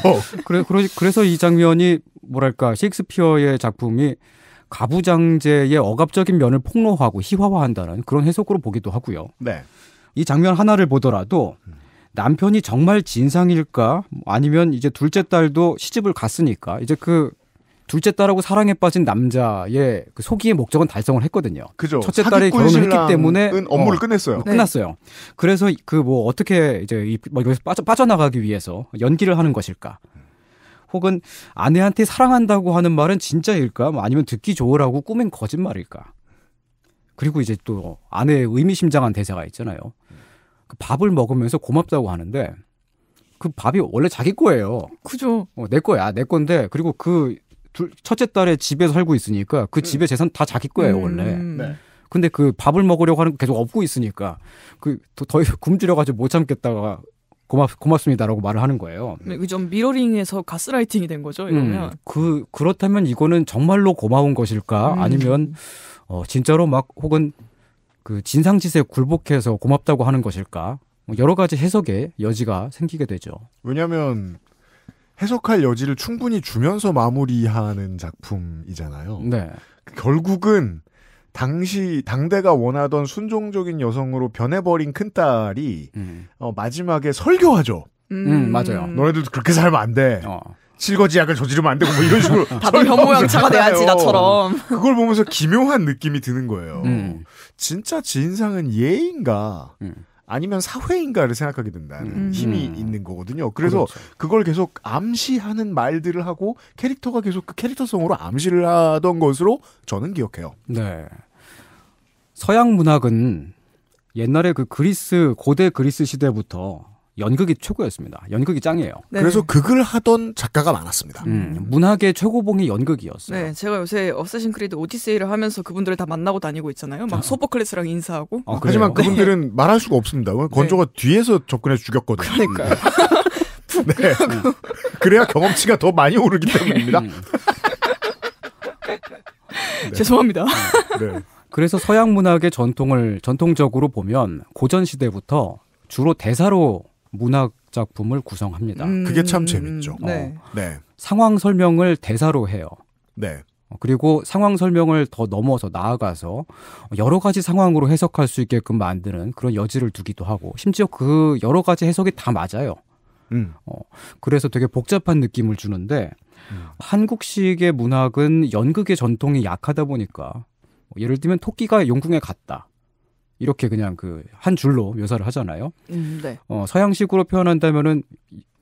그래, 그러, 그래서 이 장면이 뭐랄까 셰익스피어의 작품이 가부장제의 억압적인 면을 폭로하고 희화화한다는 그런 해석으로 보기도 하고요. 네. 이 장면 하나를 보더라도 음. 남편이 정말 진상일까? 아니면 이제 둘째 딸도 시집을 갔으니까 이제 그 둘째 딸하고 사랑에 빠진 남자의 그 소기의 목적은 달성을 했거든요. 그죠. 첫째 딸이 결혼을 했기 때문에 업무를 어, 끝냈어요. 어, 네. 끝났어요. 그래서 그 뭐 어떻게 이제 여기서 뭐 빠져 빠져나가기 위해서 연기를 하는 것일까? 혹은 아내한테 사랑한다고 하는 말은 진짜일까? 뭐 아니면 듣기 좋으라고 꾸민 거짓말일까? 그리고 이제 또 아내의 의미심장한 대사가 있잖아요. 그 밥을 먹으면서 고맙다고 하는데 그 밥이 원래 자기 거예요. 그죠. 어, 내 거야, 내 건데 그리고 그 둘, 첫째 딸의 집에 살고 있으니까 그 음. 집의 재산 다 자기 거예요 음. 원래. 네. 근데 그 밥을 먹으려고 하는 거 계속 업고 있으니까 그더 굶주려가지고 못 참겠다가 고맙 고맙습니다라고 말을 하는 거예요. 네, 그 좀 미러링에서 가스라이팅이 된 거죠. 음, 이러면 음, 그 그렇다면 이거는 정말로 고마운 것일까? 음. 아니면 어, 진짜로 막 혹은 그 진상짓에 굴복해서 고맙다고 하는 것일까? 뭐 여러 가지 해석의 여지가 생기게 되죠. 왜냐하면 해석할 여지를 충분히 주면서 마무리하는 작품이잖아요. 네. 결국은 당시 당대가 원하던 순종적인 여성으로 변해버린 큰 딸이 음. 어, 마지막에 설교하죠. 음. 음, 맞아요. 너네들도 그렇게 살면 안 돼. 어. 실거지약을 저지르면 안 되고 뭐 이런 식으로 다들 변모양차가 돼야지 나처럼 그걸 보면서 기묘한 느낌이 드는 거예요. 음. 진짜 진상은 예인가 음. 아니면 사회인가를 생각하게 된다는 음. 힘이 음. 있는 거거든요. 그래서 그렇죠. 그걸 계속 암시하는 말들을 하고 캐릭터가 계속 그 캐릭터성으로 암시를 하던 것으로 저는 기억해요. 네. 서양 문학은 옛날에 그 그리스 고대 그리스 시대부터 연극이 최고였습니다. 연극이 짱이에요. 네. 그래서 극을 하던 작가가 많았습니다. 음, 문학의 최고봉이 연극이었어요. 네, 제가 요새 어쌔신 크리드 오디세이를 하면서 그분들을 다 만나고 다니고 있잖아요. 막 아. 소포클래스랑 인사하고. 아, 하지만 그분들은 네. 말할 수가 없습니다. 건조가 네. 뒤에서 접근해서 죽였거든요. 그러니까 네. 그래야 경험치가 더 많이 오르기 음. 때문입니다. 음. 네. 죄송합니다. 네. 그래서 서양 문학의 전통을 전통적으로 보면 고전 시대부터 주로 대사로 문학 작품을 구성합니다. 음, 그게 참 재밌죠. 음, 네. 어, 네. 상황 설명을 대사로 해요. 네. 어, 그리고 상황 설명을 더 넘어서 나아가서 여러 가지 상황으로 해석할 수 있게끔 만드는 그런 여지를 두기도 하고 심지어 그 여러 가지 해석이 다 맞아요. 음. 어, 그래서 되게 복잡한 느낌을 주는데 음. 한국식의 문학은 연극의 전통이 약하다 보니까 뭐 예를 들면 토끼가 용궁에 갔다. 이렇게 그냥 그 한 줄로 묘사를 하잖아요. 음, 네. 어, 서양식으로 표현한다면은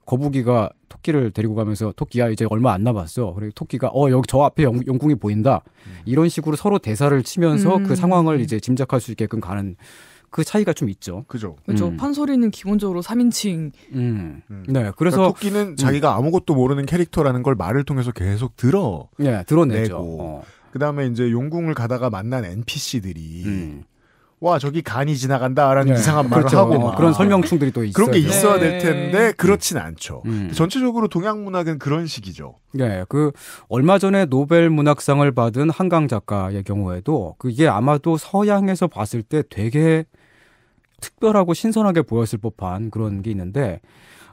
거북이가 토끼를 데리고 가면서 토끼야 이제 얼마 안 남았어. 그리고 토끼가 어 여기 저 앞에 영, 영궁이 보인다. 음. 이런 식으로 서로 대사를 치면서 그 음. 그 상황을 이제 짐작할 수 있게끔 가는 그 차이가 좀 있죠. 그죠. 그렇죠. 음. 판소리는 기본적으로 3인칭. 음. 음. 네. 그러니까 그래서 그러니까 토끼는 음. 자기가 아무것도 모르는 캐릭터라는 걸 말을 통해서 계속 들어. 네, 드러내죠. 어. 그다음에 이제 용궁을 가다가 만난 NPC들이 와 저기 간이 지나간다라는 네. 이상한 말을 그렇죠. 하고 어, 막. 그런 설명충들이 또 있어요. 그런 게 있어야 될 텐데 네. 그렇진 않죠. 음. 전체적으로 동양 문학은 그런 식이죠. 네, 그 얼마 전에 노벨 문학상을 받은 한강 작가의 경우에도 그게 아마도 서양에서 봤을 때 되게 특별하고 신선하게 보였을 법한 그런 게 있는데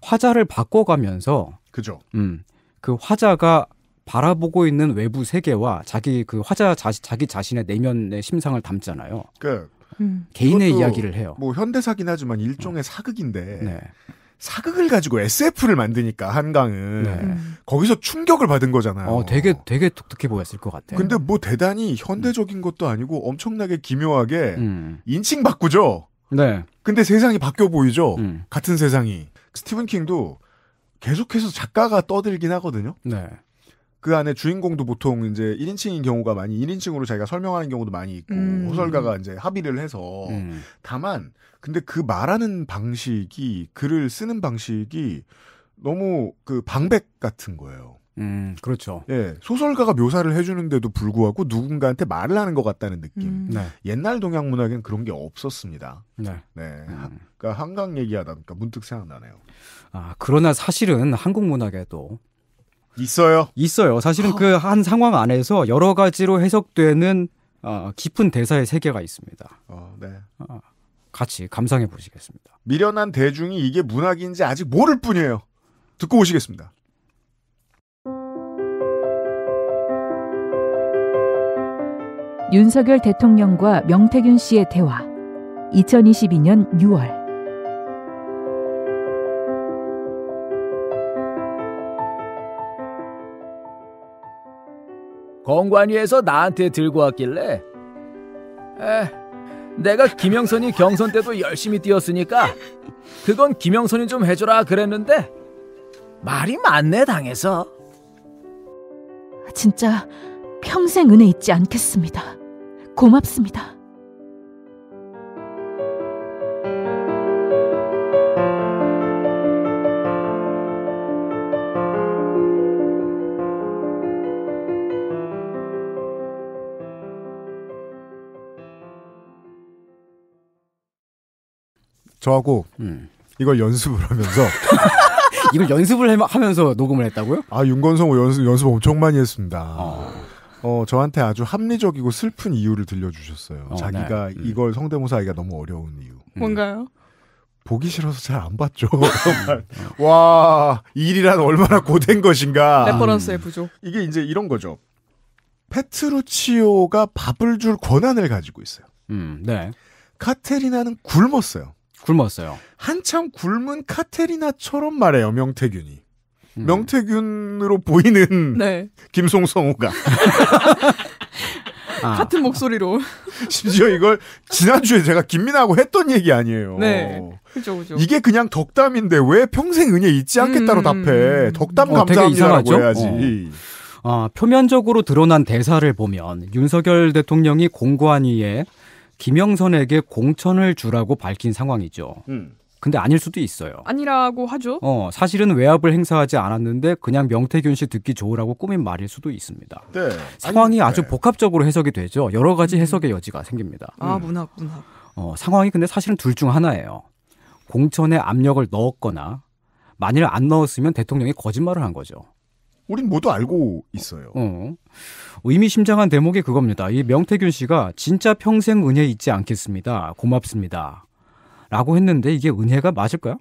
화자를 바꿔가면서 그죠. 음, 그 화자가 바라보고 있는 외부 세계와 자기 그 화자 자, 자기 자신의 내면의 심상을 담잖아요. 그 음. 개인의 이야기를 해요. 뭐 현대사긴 하지만 일종의 네. 사극인데 네. 사극을 가지고 SF를 만드니까 한강은 네. 거기서 충격을 받은 거잖아요. 어, 되게 되게 독특해 보였을 것 같아요. 근데 뭐 대단히 현대적인 것도 아니고 엄청나게 기묘하게 음. 인칭 바꾸죠. 네. 근데 세상이 바뀌어 보이죠. 음. 같은 세상이 스티븐 킹도 계속해서 작가가 떠들긴 하거든요. 네. 그 안에 주인공도 보통 이제 1인칭인 경우가 많이 1인칭으로 자기가 설명하는 경우도 많이 있고 음. 소설가가 이제 합의를 해서 음. 다만 근데 그 말하는 방식이 글을 쓰는 방식이 너무 그 방백 같은 거예요. 음, 그렇죠. 예, 소설가가 묘사를 해주는데도 불구하고 누군가한테 말을 하는 것 같다는 느낌. 음. 네. 옛날 동양 문학에는 그런 게 없었습니다. 네. 네. 음. 그러니까 한강 얘기하다 보니까 문득 생각나네요. 아, 그러나 사실은 한국 문학에도 있어요. 있어요. 사실은 그 한 상황 안에서 여러 가지로 해석되는 어, 깊은 대사의 세계가 있습니다. 어, 네. 어, 같이 감상해 보시겠습니다. 미련한 대중이 이게 문학인지 아직 모를 뿐이에요. 듣고 오시겠습니다. 윤석열 대통령과 명태균 씨의 대화. 2022년 6월. 건관위에서 나한테 들고 왔길래 에, 내가 김영선이 경선 때도 열심히 뛰었으니까 그건 김영선이 좀 해줘라 그랬는데 말이 많네 당해서 진짜 평생 은혜 잊지 않겠습니다 고맙습니다 저하고 음. 이걸 연습을 하면서 이걸 연습을 하면서 녹음을 했다고요? 아 윤건성호 연습 연습 엄청 많이 했습니다. 어. 어. 저한테 아주 합리적이고 슬픈 이유를 들려주셨어요. 어, 자기가 네. 음. 이걸 성대모사 하기가 너무 어려운 이유. 음. 뭔가요? 보기 싫어서 잘 안 봤죠. 음. 와, 일이란 얼마나 고된 것인가. 레퍼런스의 부족. 이게 이제 이런 거죠. 페트루치오가 밥을 줄 권한을 가지고 있어요. 음, 네. 카테리나는 굶었어요. 굶었어요. 한참 굶은 카테리나처럼 말해요, 명태균이. 음. 명태균으로 보이는 네. 김송성우가. 아. 같은 목소리로. 아. 심지어 이걸 지난주에 제가 김민아하고 했던 얘기 아니에요. 네. 그죠, 그죠. 이게 그냥 덕담인데 왜 평생 은혜 잊지 않겠다로 음... 답해. 덕담 어, 감사합니다라고 해야지. 어. 어. 표면적으로 드러난 대사를 보면 윤석열 대통령이 공관 고 위에 김영선에게 공천을 주라고 밝힌 상황이죠. 음. 근데 아닐 수도 있어요. 아니라고 하죠. 어, 사실은 외압을 행사하지 않았는데 그냥 명태균 씨 듣기 좋으라고 꾸민 말일 수도 있습니다. 네. 상황이 아니, 아주 네. 복합적으로 해석이 되죠. 여러 가지 음. 해석의 여지가 생깁니다. 아, 음. 문학, 문학. 어, 상황이 근데 사실은 둘 중 하나예요. 공천에 압력을 넣었거나 만일 안 넣었으면 대통령이 거짓말을 한 거죠. 우린 모두 알고 있어요. 어. 의미심장한 대목이 그겁니다. 이 명태균 씨가 진짜 평생 은혜 잊지 않겠습니다. 고맙습니다. 라고 했는데 이게 은혜가 맞을까요?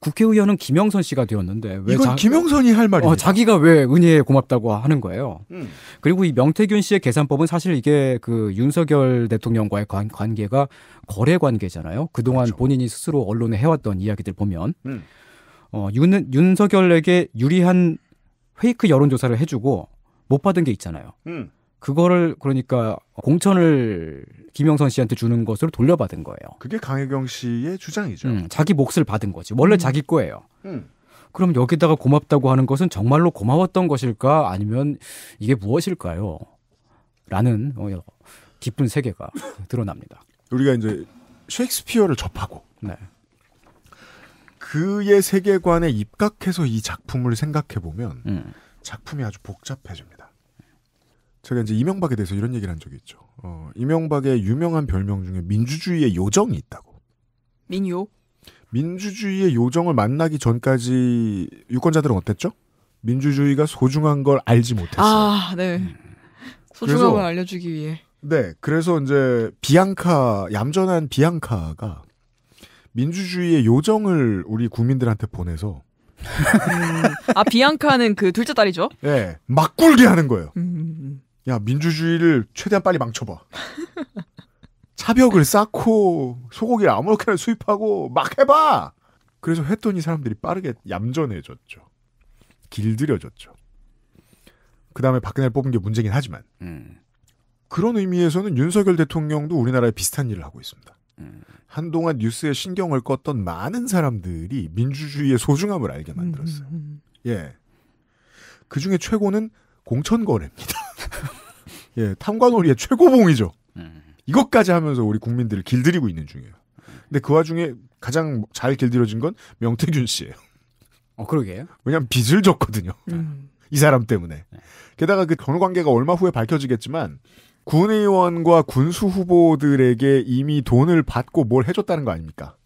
국회의원은 김영선 씨가 되었는데 왜 이건 자, 김영선이 할 말이에요. 어, 자기가 왜 은혜에 고맙다고 하는 거예요. 음. 그리고 이 명태균 씨의 계산법은 사실 이게 그 윤석열 대통령과의 관, 관계가 거래 관계잖아요. 그동안 그렇죠. 본인이 스스로 언론에 해왔던 이야기들 보면 음. 어, 윤, 윤석열에게 유리한 페이크 여론조사를 해주고 못 받은 게 있잖아요. 음. 그거를 그러니까 공천을 김영선 씨한테 주는 것으로 돌려받은 거예요. 그게 강혜경 씨의 주장이죠. 음, 자기 몫을 받은 거지. 원래 음. 자기 거예요. 음. 그럼 여기다가 고맙다고 하는 것은 정말로 고마웠던 것일까 아니면 이게 무엇일까요? 라는 어, 깊은 세계가 드러납니다. 우리가 이제 셰익스피어를 접하고 네. 그의 세계관에 입각해서 이 작품을 생각해 보면 음. 예. 작품이 아주 복잡해집니다. 제가 이제 이명박에 대해서 이런 얘기를 한 적이 있죠. 어, 이명박의 유명한 별명 중에 민주주의의 요정이 있다고. 민요? 민주주의의 요정을 만나기 전까지 유권자들은 어땠죠? 민주주의가 소중한 걸 알지 못했어요. 아, 네. 음. 소중함을 알려주기 위해. 네, 그래서 이제 비앙카 얌전한 비앙카가 민주주의의 요정을 우리 국민들한테 보내서 음. 아 비앙카는 그 둘째 딸이죠? 예, 네, 막 굴게 하는 거예요. 음, 음, 야 민주주의를 최대한 빨리 망쳐봐. 차벽을 쌓고 소고기를 아무렇게나 수입하고 막 해봐. 그래서 했더니 사람들이 빠르게 얌전해졌죠. 길들여졌죠. 그 다음에 박근혜를 뽑은 게 문제긴 하지만 음. 그런 의미에서는 윤석열 대통령도 우리나라에 비슷한 일을 하고 있습니다. 한동안 뉴스에 신경을 껐던 많은 사람들이 민주주의의 소중함을 알게 만들었어요. 음, 음, 음. 예. 그 중에 최고는 공천거래입니다. 예, 탐관오리의 최고봉이죠. 이것까지 하면서 우리 국민들을 길들이고 있는 중이에요. 근데 그 와중에 가장 잘 길들여진 건 명태균 씨예요. 어, 그러게요. 왜냐면 빚을 졌거든요. 이 사람 때문에. 네. 게다가 그 변호 관계가 얼마 후에 밝혀지겠지만 군의원과 군수 후보들에게 이미 돈을 받고 뭘 해줬다는 거 아닙니까?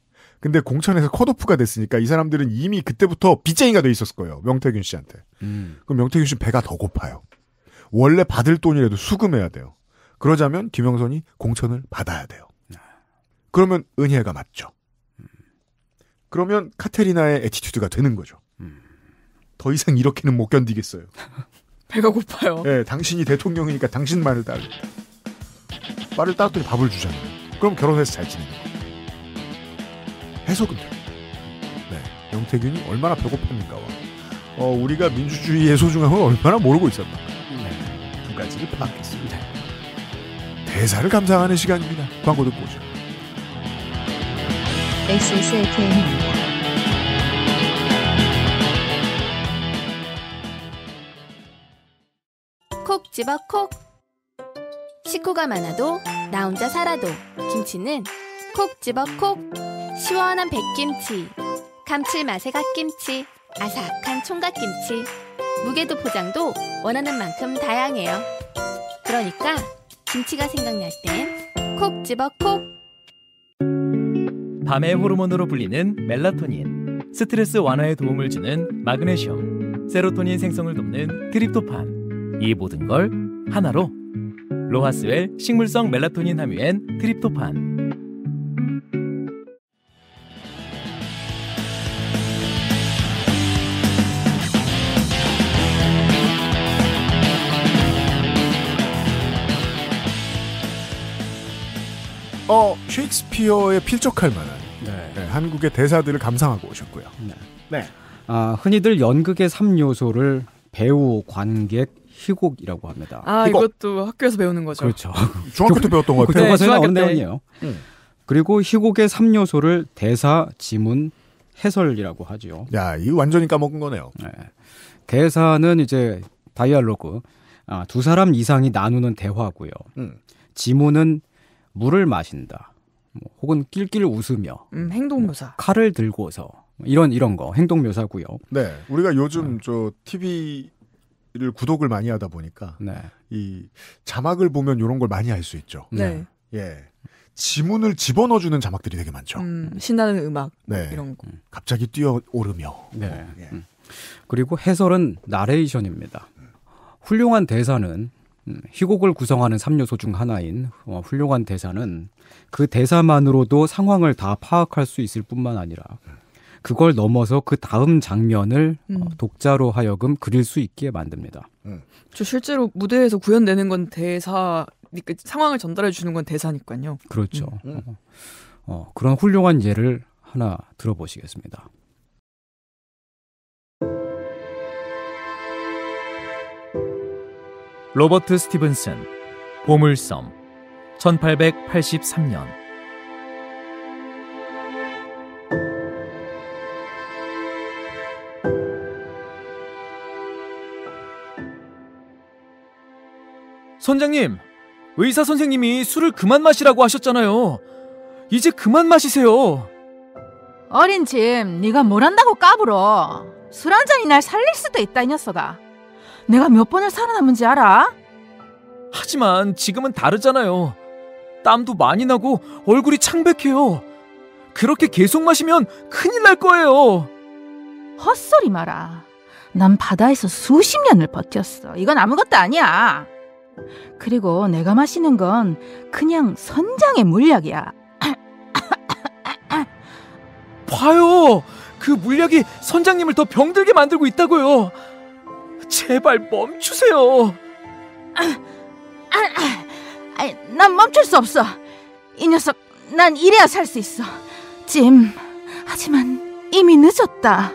근데 공천에서 컷오프가 됐으니까 이 사람들은 이미 그때부터 빚쟁이가 돼 있었을 거예요. 명태균 씨한테. 음. 그럼 명태균 씨는 배가 더 고파요. 원래 받을 돈이라도 수금해야 돼요. 그러자면 김영선이 공천을 받아야 돼요. 그러면 은혜가 맞죠. 그러면 카테리나의 에티튜드가 되는 거죠. 음. 더 이상 이렇게는 못 견디겠어요. 배가 고파요. 예, 당신이 대통령이니까 당신만을 따르겠을 따더니 밥을 주잖아요. 그럼 결혼해서 잘 지내는 거예요. 해석은 돼요. 네, 영태균이 얼마나 배고팠는가와 어, 우리가 민주주의의 소중함을 얼마나 모르고 있었나 네, 두 가지를 파악했습니다. 네. 대사를 감상하는 시간입니다. 광고 듣고 오죠. XSFM입니다. 콕 집어 콕. 식구가 많아도 나 혼자 살아도 김치는 콕 집어 콕. 시원한 백김치, 감칠맛의 갓김치, 아삭한 총각김치. 무게도 포장도 원하는 만큼 다양해요. 그러니까 김치가 생각날 땐콕 집어 콕. 밤의 호르몬으로 불리는 멜라토닌, 스트레스 완화에 도움을 주는 마그네슘, 세로토닌 생성을 돕는 트립토판. 이 모든 걸 하나로 로하스웰 식물성 멜라토닌 함유엔 트립토판 어 셰익스피어에 필적할 만한 네. 네, 한국의 대사들을 감상하고 오셨고요. 네. 네. 아, 흔히들 연극의 3요소를 배우, 관객, 희곡이라고 합니다. 아 희곡. 이것도 학교에서 배우는 거죠. 그렇죠. 네, 중학교 때 배웠던 것같요 교과서에 나오 내용이에요. 그리고 희곡의 3요소를 대사, 지문, 해설이라고 하죠. 야, 이거 완전히 까먹은 거네요. 네. 대사는 이제 다이얼로그, 아, 두 사람 이상이 나누는 대화고요. 음. 지문은 물을 마신다. 뭐, 혹은 낄낄 웃으며. 음, 행동묘사. 뭐, 칼을 들고서. 이런 이런 거 행동 묘사고요. 네, 우리가 요즘 음. 저 TV 를 구독을 많이 하다 보니까 네. 이 자막을 보면 이런 걸 많이 알 수 있죠. 네. 네. 예. 지문을 집어넣어주는 자막들이 되게 많죠. 음, 신나는 음악 네. 이런 거. 음. 갑자기 뛰어오르며. 네. 예. 음. 그리고 해설은 나레이션입니다. 훌륭한 대사는 음, 희곡을 구성하는 3요소 중 하나인 어, 훌륭한 대사는 그 대사만으로도 상황을 다 파악할 수 있을 뿐만 아니라 음. 그걸 넘어서 그 다음 장면을 어, 음. 독자로 하여금 그릴 수 있게 만듭니다. 음. 저 실제로 무대에서 구현되는 건 대사, 그러니까 상황을 전달해 주는 건 대사니까요. 그렇죠. 음. 음. 어, 어, 그런 훌륭한 예를 하나 들어보시겠습니다. 로버트 스티븐슨 보물섬 1883년 선장님, 의사 선생님이 술을 그만 마시라고 하셨잖아요. 이제 그만 마시세요. 어린 짐, 네가 뭘 한다고 까불어. 술 한 잔이 날 살릴 수도 있다 이 녀석아. 내가 몇 번을 살아남은지 알아? 하지만 지금은 다르잖아요. 땀도 많이 나고 얼굴이 창백해요. 그렇게 계속 마시면 큰일 날 거예요. 헛소리 마라. 난 바다에서 수십 년을 버텼어. 이건 아무것도 아니야. 그리고 내가 마시는 건 그냥 선장의 물약이야. 봐요! 그 물약이 선장님을 더 병들게 만들고 있다고요! 제발 멈추세요! 난 멈출 수 없어! 이 녀석, 난 이래야 살 수 있어! 짐, 하지만 이미 늦었다.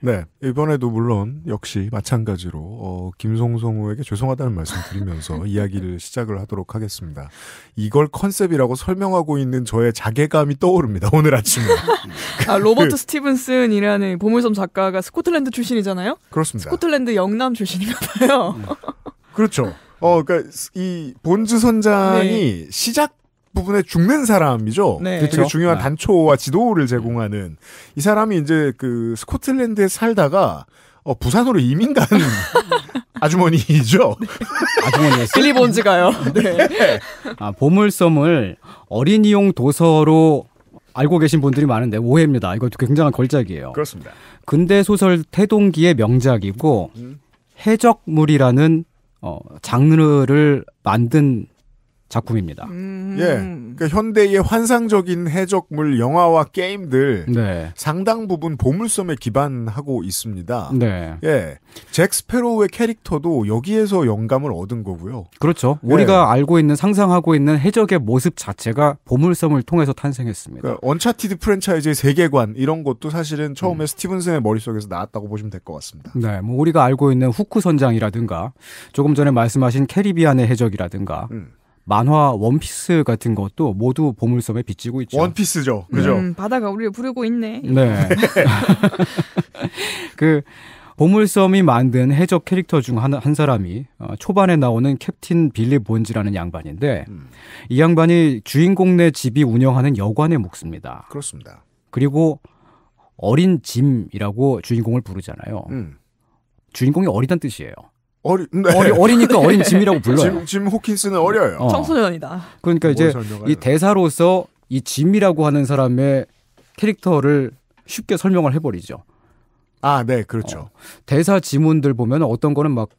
네 이번에도 물론 역시 마찬가지로 어, 김송송우에게 죄송하다는 말씀드리면서 이야기를 시작을 하도록 하겠습니다. 이걸 컨셉이라고 설명하고 있는 저의 자괴감이 떠오릅니다. 오늘 아침에. 그 아 로버트 스티븐슨이라는 보물섬 작가가 스코틀랜드 출신이잖아요. 그렇습니다. 스코틀랜드 영남 출신인가 봐요. 음. 그렇죠. 어, 그니까, 이, 본즈 선장이 네. 시작 앞부분에 죽는 사람이죠. 네. 되게 그렇죠? 중요한 네. 단초와 지도를 제공하는 이 사람이 이제 그 스코틀랜드에 살다가 어, 부산으로 이민 간아주머니죠 네. 아주머니요 빌리 본즈가요. 네. 네. 아, 보물섬을 어린이용 도서로 알고 계신 분들이 많은데 오해입니다. 이거 굉장한 걸작이에요. 그렇습니다. 근대 소설 태동기의 명작이고 음. 해적물이라는 어, 장르를 만든 작품입니다. 음... 예. 그러니까 현대의 환상적인 해적물 영화와 게임들 네. 상당 부분 보물섬에 기반하고 있습니다. 네. 예. 잭 스페로우의 캐릭터도 여기에서 영감을 얻은 거고요. 그렇죠. 예. 우리가 알고 있는 상상하고 있는 해적의 모습 자체가 보물섬을 통해서 탄생했습니다. 그러니까 언차티드 프랜차이즈의 세계관 이런 것도 사실은 처음에 음. 스티븐슨의 머릿속에서 나왔다고 보시면 될 것 같습니다. 네. 뭐 우리가 알고 있는 후쿠 선장이라든가 조금 전에 말씀하신 캐리비안의 해적이라든가 음. 만화 원피스 같은 것도 모두 보물섬에 비치고 있죠. 원피스죠. 그죠? 음, 바다가 우리를 부르고 있네. 네. 그 보물섬이 만든 해적 캐릭터 중한 한 사람이 어, 초반에 나오는 캡틴 빌리 본즈라는 양반인데 음. 이 양반이 주인공 네 집이 운영하는 여관에목수니다 그렇습니다. 그리고 어린 짐이라고 주인공을 부르잖아요. 음. 주인공이 어리단 뜻이에요. 어리, 네. 어리, 니까 어린 네. 짐이라고 불러요. 짐, 짐 호킨스는 어려요. 어. 청소년이다. 그러니까 이제 이 대사로서 이 짐이라고 하는 사람의 캐릭터를 쉽게 설명을 해버리죠. 아, 네, 그렇죠. 어. 대사 지문들 보면 어떤 거는 막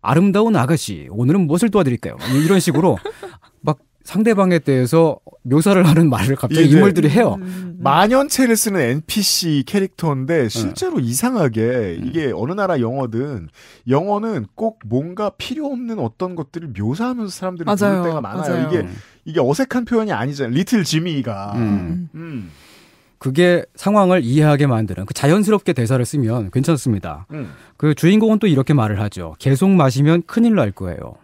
아름다운 아가씨, 오늘은 무엇을 도와드릴까요? 뭐 이런 식으로 막 상대방에 대해서 묘사를 하는 말을 갑자기 예, 인물들이 해요. 음, 음, 음, 만연체를 쓰는 NPC 캐릭터인데 네. 실제로 네. 이상하게 음. 이게 어느 나라 영어든 영어는 꼭 뭔가 필요 없는 어떤 것들을 묘사하면서 사람들이 맞 부를 때가 많아요. 맞아요. 이게 이게 어색한 표현이 아니잖아요. 리틀 지미가. 음. 그게 상황을 이해하게 만드는 그 자연스럽게 대사를 쓰면 괜찮습니다. 그 주인공은 또 이렇게 말을 하죠. 계속 마시면 큰일 날 거예요.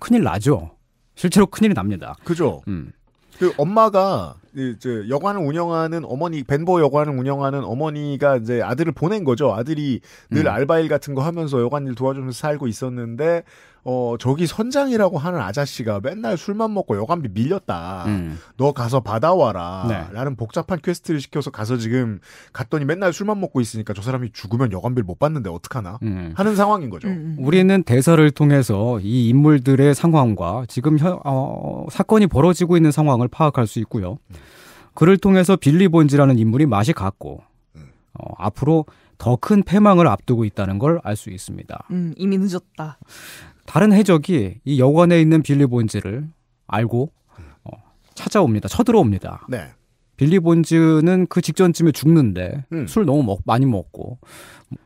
큰일 나죠. 실제로 큰일이 납니다. 그죠. 음. 그 엄마가 이제 여관을 운영하는 어머니 벤버 여관을 운영하는 어머니가 이제 아들을 보낸 거죠. 아들이 늘 음. 알바일 같은 거 하면서 여관일 도와주면서 살고 있었는데 어, 저기 선장이라고 하는 아저씨가 맨날 술만 먹고 여관비 밀렸다. 음. 너 가서 받아와라. 네. 라는 복잡한 퀘스트를 시켜서 가서 지금 갔더니 맨날 술만 먹고 있으니까 저 사람이 죽으면 여관비를 못 받는데 어떡하나? 음. 하는 상황인 거죠. 음. 음. 우리는 대사를 통해서 이 인물들의 상황과 지금 현, 어, 사건이 벌어지고 있는 상황을 파악할 수 있고요. 그를 통해서 빌리 본지라는 인물이 맛이 갔고, 어, 앞으로 더 큰 패망을 앞두고 있다는 걸 알 수 있습니다. 음, 이미 늦었다. 다른 해적이 이 여관에 있는 빌리 본즈를 알고 어, 찾아옵니다. 쳐들어옵니다. 네. 빌리 본즈는 그 직전쯤에 죽는데 음. 술 너무 먹, 많이 먹고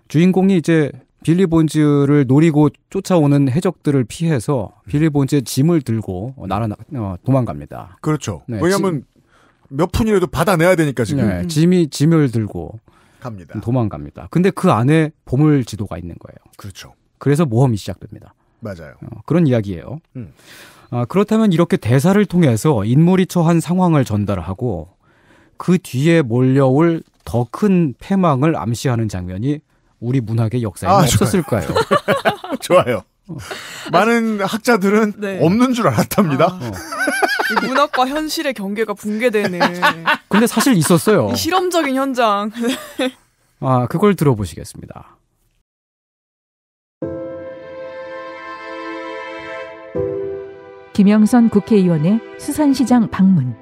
주인공이 이제 빌리 본즈를 노리고 쫓아오는 해적들을 피해서 빌리 본즈의 짐을 들고 날아 어, 도망갑니다. 그렇죠. 네, 왜냐하면 짐, 몇 푼이라도 받아내야 되니까 지금 네, 짐이 짐을 들고 갑니다. 도망갑니다. 근데 그 안에 보물 지도가 있는 거예요. 그렇죠. 그래서 모험이 시작됩니다. 맞아요. 어, 그런 이야기예요. 음. 아, 그렇다면 이렇게 대사를 통해서 인물이 처한 상황을 전달하고 그 뒤에 몰려올 더 큰 패망을 암시하는 장면이 우리 문학의 역사에 아, 없었을까요? 좋아요. 어. 많은 학자들은 네. 없는 줄 알았답니다. 아, 어. 문학과 현실의 경계가 붕괴되네. 근데 사실 있었어요. 실험적인 현장. 아, 그걸 들어보시겠습니다. 김영선 국회의원의 수산시장 방문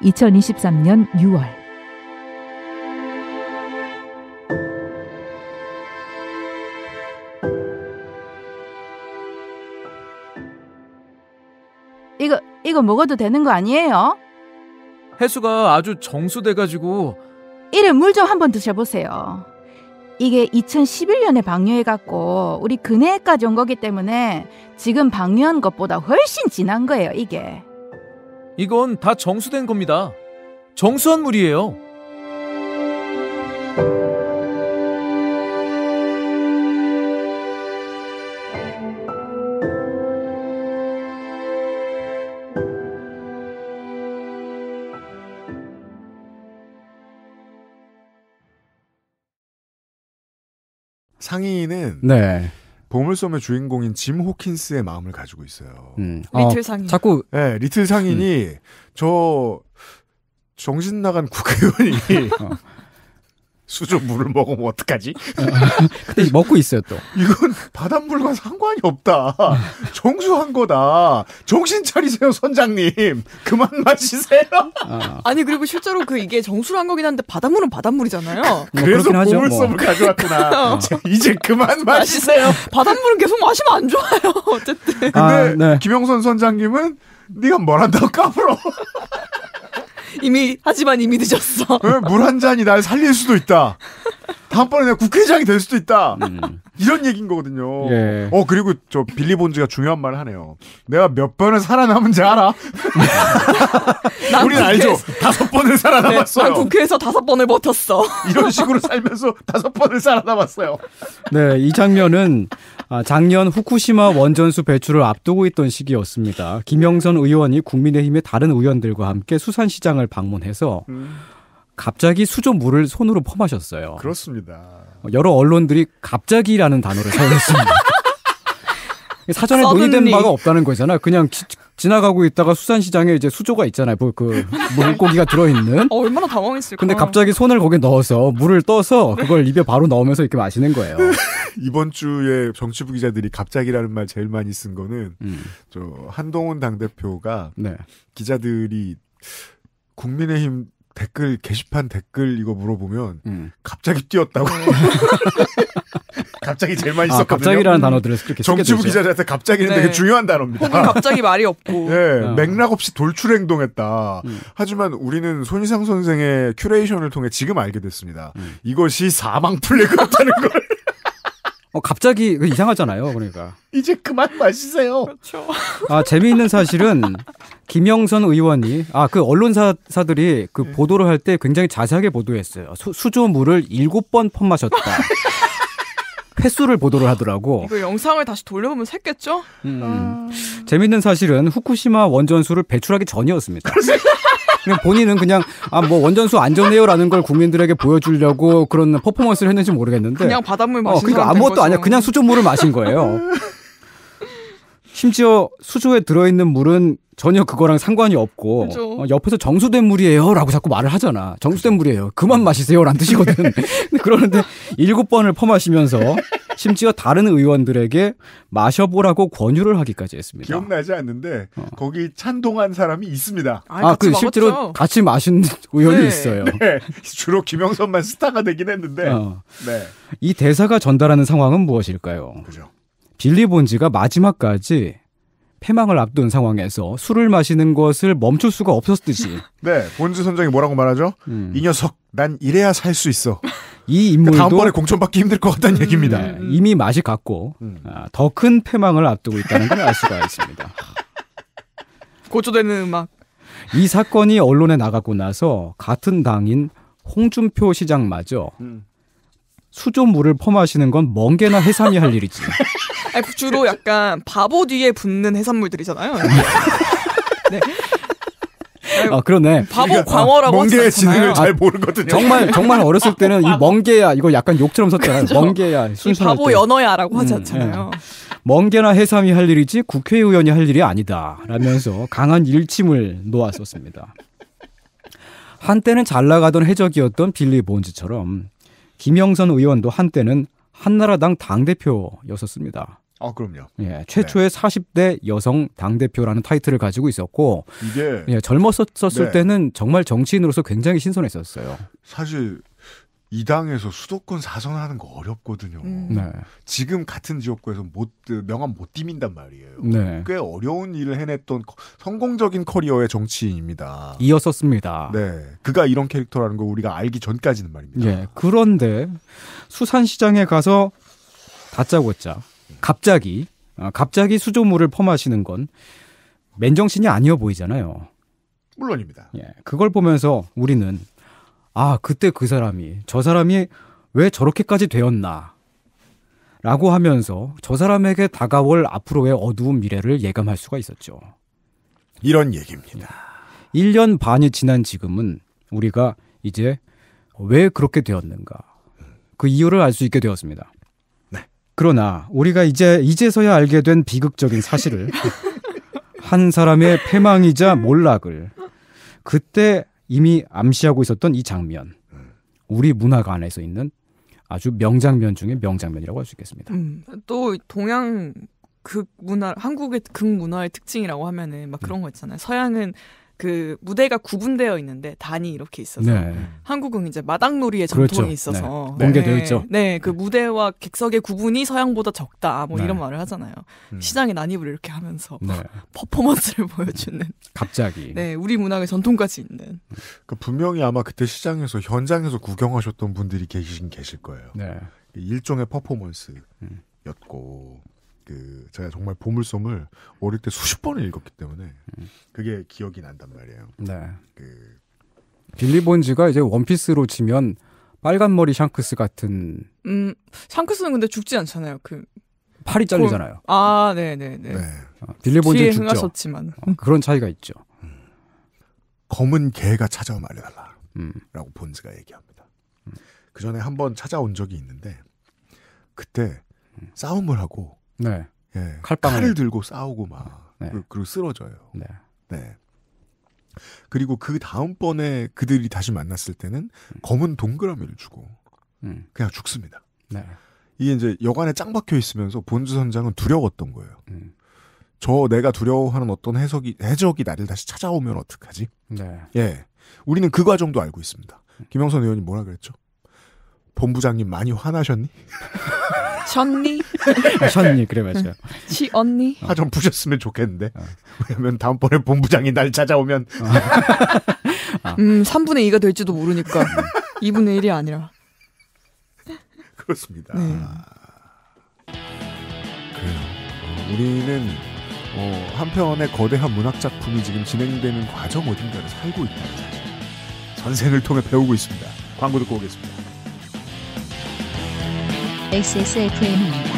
2023년 6월 이거 이거 먹어도 되는 거 아니에요? 해수가 아주 정수돼가지고 이래 물 좀 한번 드셔보세요. 이게 2011년에 방류해갖고 우리 근해까지 온 거기 때문에 지금 방류한 것보다 훨씬 진한 거예요, 이게. 이건 다 정수된 겁니다. 정수한 물이에요. 상인은 네. 보물섬의 주인공인 짐 호킨스의 마음을 가지고 있어요. 음. 리틀 아, 상인. 자꾸 네, 리틀 상인이 음. 저 정신 나간 국회의원이 어. 수조 물을 먹으면 어떡하지? 근데 먹고 있어요 또. 이건 바닷물과 상관이 없다. 정수한 거다. 정신 차리세요 선장님. 그만 마시세요. 아. 니 그리고 실제로 그 이게 정수를 한 거긴 한데 바닷물은 바닷물이잖아요. 뭐 뭐 그래서 보물섬을 뭐. 가져왔구나. 어. 이제 그만 마시세요. 바닷물은 계속 마시면 안 좋아요. 어쨌든. 근데 아, 네. 김영선 선장님은 네가 뭘 한다고 까불어. 이미 하지만 이미 늦었어. 물 한 잔이 날 살릴 수도 있다. 다음번에 내가 국회의장이 될 수도 있다. 음. 이런 얘기인 거거든요. 예. 어, 그리고 저 빌리 본즈가 중요한 말을 하네요. 내가 몇 번을 살아남은지 알아? 우리는 알죠. 다섯 번을 살아남았어요. 네, 난 국회에서 다섯 번을 버텼어. 이런 식으로 살면서 다섯 번을 살아남았어요. 네, 이 장면은 아, 작년 후쿠시마 원전수 배출을 앞두고 있던 시기였습니다. 김영선 의원이 국민의힘의 다른 의원들과 함께 수산시장을 방문해서 음. 갑자기 수조 물을 손으로 퍼마셨어요. 그렇습니다. 뭐 여러 언론들이 갑자기라는 단어를 사용했습니다. 사전에 논의된 바가 없다는 거잖아. 그냥 지, 지나가고 있다가 수산시장에 이제 수조가 있잖아요. 그, 그 물고기가 들어있는. 어, 얼마나 당황했을까. 근데 갑자기 손을 거기 넣어서 물을 떠서 그걸 입에 바로 넣으면서 이렇게 마시는 거예요. 이번 주에 정치부 기자들이 갑자기라는 말 제일 많이 쓴 거는 음. 저 한동훈 당대표가 네. 기자들이 국민의힘 댓글 게시판 댓글 이거 물어보면 음. 갑자기 뛰었다고. 음. 갑자기 제일 많이 아, 썼거든요. 아, 갑자기라는 음. 단어들을 그렇게 정치부 기자들한테 갑자기는 네. 되게 중요한 단어입니다. 갑자기 말이 없고. 예, 어. 맥락 없이 돌출 행동했다. 음. 하지만 우리는 손희상 선생의 큐레이션을 통해 지금 알게 됐습니다. 음. 이것이 사망 플래그였다는 걸. 어, 갑자기 그 이상하잖아요. 그러니까. 이제 그만 마시세요. 그렇죠. 아, 재미있는 사실은 김영선 의원이 아, 그언론사들이그 네. 보도를 할 때 굉장히 자세하게 보도했어요. 수, 조물을 일곱 번 펌마셨다. 횟수를 보도를 하더라고. 이거 영상을 다시 돌려보면 샜겠죠? 음. 아... 재밌는 사실은 후쿠시마 원전수를 배출하기 전이었습니다. 그냥 본인은 그냥 아 뭐 원전수 안전해요라는 걸 국민들에게 보여주려고 그런 퍼포먼스를 했는지 모르겠는데 그냥 바닷물 어, 마신 어, 그러니까 아무것도 아니야 그냥 수조물을 마신 거예요. 심지어 수조에 들어있는 물은 전혀 그거랑 상관이 없고 그렇죠. 어, 옆에서 정수된 물이에요라고 자꾸 말을 하잖아. 정수된 물이에요. 그만 마시세요라는 뜻이거든. 그러는데 일곱 번을 퍼마시면서 심지어 다른 의원들에게 마셔보라고 권유를 하기까지 했습니다. 기억나지 않는데 어. 거기 찬동한 사람이 있습니다. 아, 아 그먹 실제로 같이 마신 의원이 네. 있어요. 네. 주로 김영선만 스타가 되긴 했는데. 어. 네. 이 대사가 전달하는 상황은 무엇일까요? 그죠. 빌리 본즈가 마지막까지 폐망을 앞둔 상황에서 술을 마시는 것을 멈출 수가 없었듯이. 네, 본즈 선장이 뭐라고 말하죠? 음. 이 녀석, 난 이래야 살 수 있어. 이 그러니까 인물도 다음번에 공천받기 힘들 것 같다는 음, 얘기입니다. 네, 이미 맛이 갔고 음. 아, 더큰 패망을 앞두고 있다는 걸 알 수가 있습니다. 고조되는 음악. 이 사건이 언론에 나가고 나서 같은 당인 홍준표 시장마저 음. 수조물을 퍼마시는 건 멍게나 해삼이 할 일이지. 아니, 주로 약간 바보 뒤에 붙는 해산물들이잖아요. 네. 아 그러네. 바보 광어라고 멍게의 지능을 잘 아, 모르거든요. 정말 정말 어렸을 때는 이 멍게야 이거 약간 욕처럼 썼잖아요. 그렇죠. 멍게야 순수할 바보 때. 연어야라고 음, 하셨잖아요. 네. 멍게나 해삼이 할 일이지 국회의원이 할 일이 아니다라면서 강한 일침을 놓았었습니다. 한때는 잘 나가던 해적이었던 빌리 본즈처럼 김영선 의원도 한때는 한나라당 당대표였었습니다. 아, 그럼요. 예, 최초의 네. 40대 여성 당대표라는 타이틀을 가지고 있었고, 이게. 예, 젊었었을 네. 때는 정말 정치인으로서 굉장히 신선했었어요. 사실, 이 당에서 수도권 사선하는 거 어렵거든요. 음. 네. 지금 같은 지역구에서 못, 명함 못 디민단 말이에요. 네. 꽤 어려운 일을 해냈던 성공적인 커리어의 정치인입니다. 이었었습니다. 네. 그가 이런 캐릭터라는 걸 우리가 알기 전까지는 말입니다. 예. 그런데 수산시장에 가서 다짜고짜 갑자기 아, 갑자기 수조물을 펌하시는 건 맨정신이 아니어 보이잖아요. 물론입니다. 예, 그걸 보면서 우리는 아 그때 그 사람이 저 사람이 왜 저렇게까지 되었나 라고 하면서 저 사람에게 다가올 앞으로의 어두운 미래를 예감할 수가 있었죠. 이런 얘기입니다. 1년 예. 반이 지난 지금은 우리가 이제 왜 그렇게 되었는가 그 이유를 알 수 있게 되었습니다. 그러나 우리가 이제 이제서야 알게 된 비극적인 사실을 한 사람의 패망이자 몰락을 그때 이미 암시하고 있었던 이 장면 우리 문화가 안에서 있는 아주 명장면 중에 명장면이라고 할 수 있겠습니다. 음, 또 동양 극 문화 한국의 극 문화의 특징이라고 하면은 막 음. 그런 거 있잖아요. 서양은 그 무대가 구분되어 있는데 단이 이렇게 있어서 네. 한국은 이제 마당놀이의 전통이 그렇죠. 네. 있어서 네. 공개되어 있죠. 네, 네 그 네. 무대와 객석의 구분이 서양보다 적다 뭐 이런 말을 하잖아요. 음. 시장의 난입을 이렇게 하면서 퍼포먼스를 보여주는 갑자기 네 우리 문학의 전통까지 있는 그 분명히 아마 그때 시장에서 현장에서 구경하셨던 분들이 계신 계실 거예요. 네. 그 일종의 퍼포먼스였고. 음. 그 제가 정말 보물섬을 어릴 때 수십 번을 읽었기 때문에 음. 그게 기억이 난단 말이에요. 네. 그 빌리 본즈가 이제 원피스로 치면 빨간 머리 샹크스 같은 음 샹크스는 근데 죽지 않잖아요. 그 팔이 잘리잖아요. 고... 아, 네, 네, 네. 어, 빌리 본즈 죽었지만 어, 그런 차이가 있죠. 음. 검은 개가 찾아와 말해달라. 음. 라고 본즈가 얘기합니다. 음. 그 전에 한번 찾아온 적이 있는데 그때 음. 싸움을 하고 네. 예. 칼빵을 칼을 들고 싸우고 막 네. 그, 그리고 쓰러져요. 네. 네. 그리고 그 다음번에 그들이 다시 만났을 때는 음. 검은 동그라미를 주고 음. 그냥 죽습니다. 네. 이게 이제 여관에 짱 박혀 있으면서 본주 선장은 두려웠던 거예요. 음. 저 내가 두려워하는 어떤 해석이 해적이 나를 다시 찾아오면 어떡하지? 네. 예. 우리는 그 과정도 알고 있습니다. 음. 김영선 의원이 뭐라 그랬죠? 본부장님 많이 화나셨니? 션니? 아, 션니 그래 맞아요. 지 언니? 어. 아좀 부셨으면 좋겠는데. 어. 왜냐면 다음번에 본부장이 날 찾아오면 어. 아. 음 3분의 2가 될지도 모르니까 2분의 음. 1이 아니라. 그렇습니다. 네. 그래요. 어, 우리는 어, 한편의 거대한 문학 작품이 지금 진행되는 과정 어딘가를 살고 있다는 사실. 전생을 통해 배우고 있습니다. 광고 듣고 오겠습니다. XSFM입니다.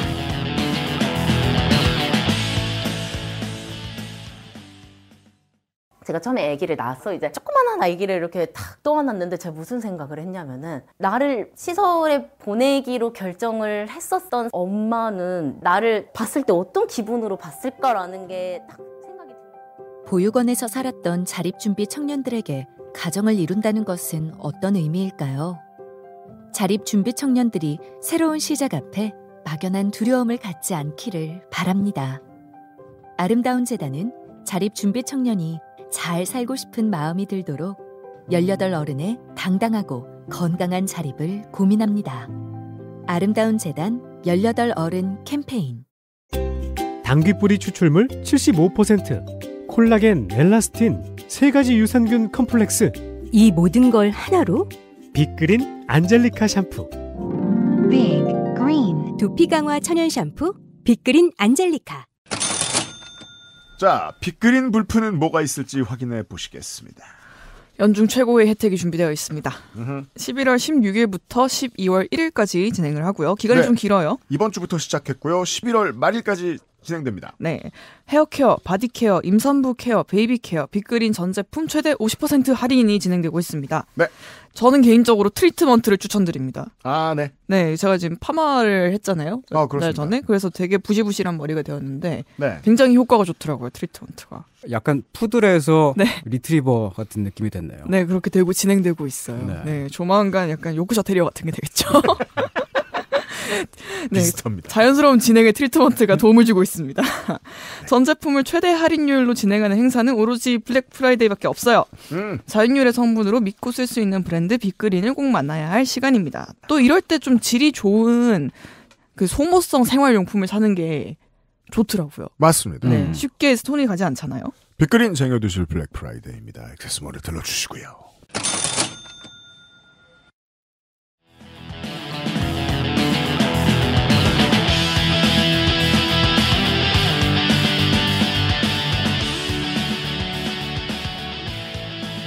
제가 처음에 아기를 낳았어 이제 조그만한 아기를 이렇게 탁 떠안았는데 제가 무슨 생각을 했냐면은 나를 시설에 보내기로 결정을 했었던 엄마는 나를 봤을 때 어떤 기분으로 봤을까라는 게 딱 생각이 듭니다. 보육원에서 살았던 자립준비 청년들에게 가정을 이룬다는 것은 어떤 의미일까요? 자립 준비 청년들이 새로운 시작 앞에 막연한 두려움을 갖지 않기를 바랍니다. 아름다운 재단은 자립 준비 청년이 잘 살고 싶은 마음이 들도록 18 어른의 당당하고 건강한 자립을 고민합니다. 아름다운 재단 18 어른 캠페인 당귀뿌리 추출물 75% 콜라겐, 엘라스틴, 세 가지 유산균 컴플렉스 이 모든 걸 하나로 빅그린 안젤리카 샴푸 빅 그린 두피 강화 천연 샴푸 빅그린 안젤리카 자, 빅그린 불프는 뭐가 있을지 확인해 보시겠습니다. 연중 최고의 혜택이 준비되어 있습니다. 11월 16일부터 12월 1일까지 진행을 하고요. 기간이 네. 좀 길어요. 이번 주부터 시작했고요. 11월 말일까지 진행됩니다. 네. 헤어케어, 바디케어, 임산부 케어, 베이비케어, 빅그린 전 제품 최대 50% 할인이 진행되고 있습니다. 네. 저는 개인적으로 트리트먼트를 추천드립니다. 아, 네. 네, 제가 지금 파마를 했잖아요. 아, 그렇습 전에 그래서 되게 부시부시한 머리가 되었는데 네. 굉장히 효과가 좋더라고요, 트리트먼트가. 약간 푸들에서 네. 리트리버 같은 느낌이 됐네요. 네, 그렇게 되고 진행되고 있어요. 네, 네 조만간 약간 요구자 테리어 같은 게 되겠죠. 네, 비슷합니다. 자연스러운 진행의 트리트먼트가 도움을 주고 있습니다. 네. 전 제품을 최대 할인율로 진행하는 행사는 오로지 블랙 프라이데이밖에 없어요. 음. 자연율의 성분으로 믿고 쓸 수 있는 브랜드 빅그린을 꼭 만나야 할 시간입니다. 또 이럴 때 좀 질이 좋은 그 소모성 생활용품을 사는 게 좋더라고요. 맞습니다. 네, 음. 쉽게 손이 가지 않잖아요. 빅그린 쟁여두실 블랙 프라이데이입니다. 액세스몰에 들러주시고요.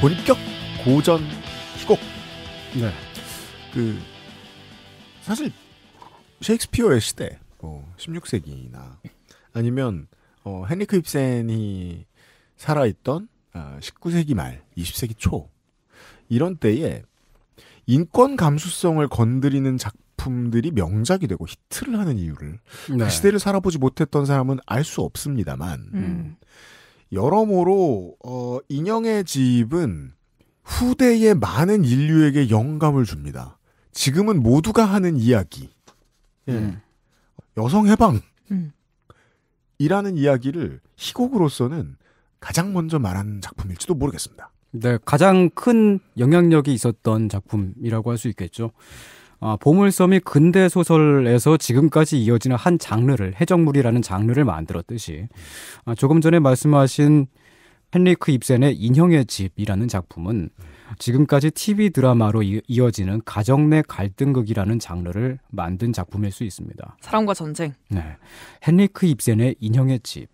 본격 고전 희곡. 네. 그 사실 셰익스피어의 시대, 뭐 16세기나 아니면 어, 헨리크 입센이 살아있던 어, 아, 19세기 말, 20세기 초 이런 때에 인권 감수성을 건드리는 작품들이 명작이 되고 히트를 하는 이유를 네. 그 시대를 살아보지 못했던 사람은 알 수 없습니다만 음. 여러모로 어, 인형의 집은 후대의 많은 인류에게 영감을 줍니다. 지금은 모두가 하는 이야기, 예. 음. 여성 해방 음. 이라는 이야기를 희곡으로서는 가장 먼저 말한 작품일지도 모르겠습니다. 네, 가장 큰 영향력이 있었던 작품이라고 할 수 있겠죠. 아, 보물섬이 근대 소설에서 지금까지 이어지는 한 장르를 해적물이라는 장르를 만들었듯이 아, 조금 전에 말씀하신 헨리크 입센의 인형의 집이라는 작품은 지금까지 TV 드라마로 이어지는 가정 내 갈등극이라는 장르를 만든 작품일 수 있습니다. 사랑과 전쟁. 네. 헨리크 입센의 인형의 집.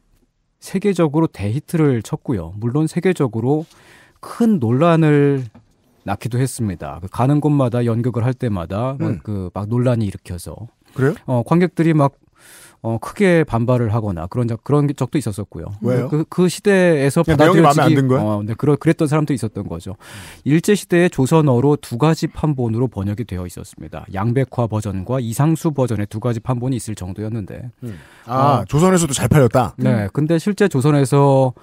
세계적으로 대히트를 쳤고요. 물론 세계적으로 큰 논란을 낳기도 했습니다. 그 가는 곳마다 연극을 할 때마다 음. 그막 논란이 일으켜서 그래요? 어, 관객들이 막 어, 크게 반발을 하거나 그런 적, 그런 적도 있었었고요. 왜요? 그, 그 시대에서 받아들여지기 어, 네, 그러, 그랬던 사람도 있었던 거죠. 일제 시대에 조선어로 두 가지 판본으로 번역이 되어 있었습니다. 양백화 버전과 이상수 버전의 두 가지 판본이 있을 정도였는데. 음. 어, 아, 어, 조선에서도 잘 팔렸다. 네, 근데 실제 조선에서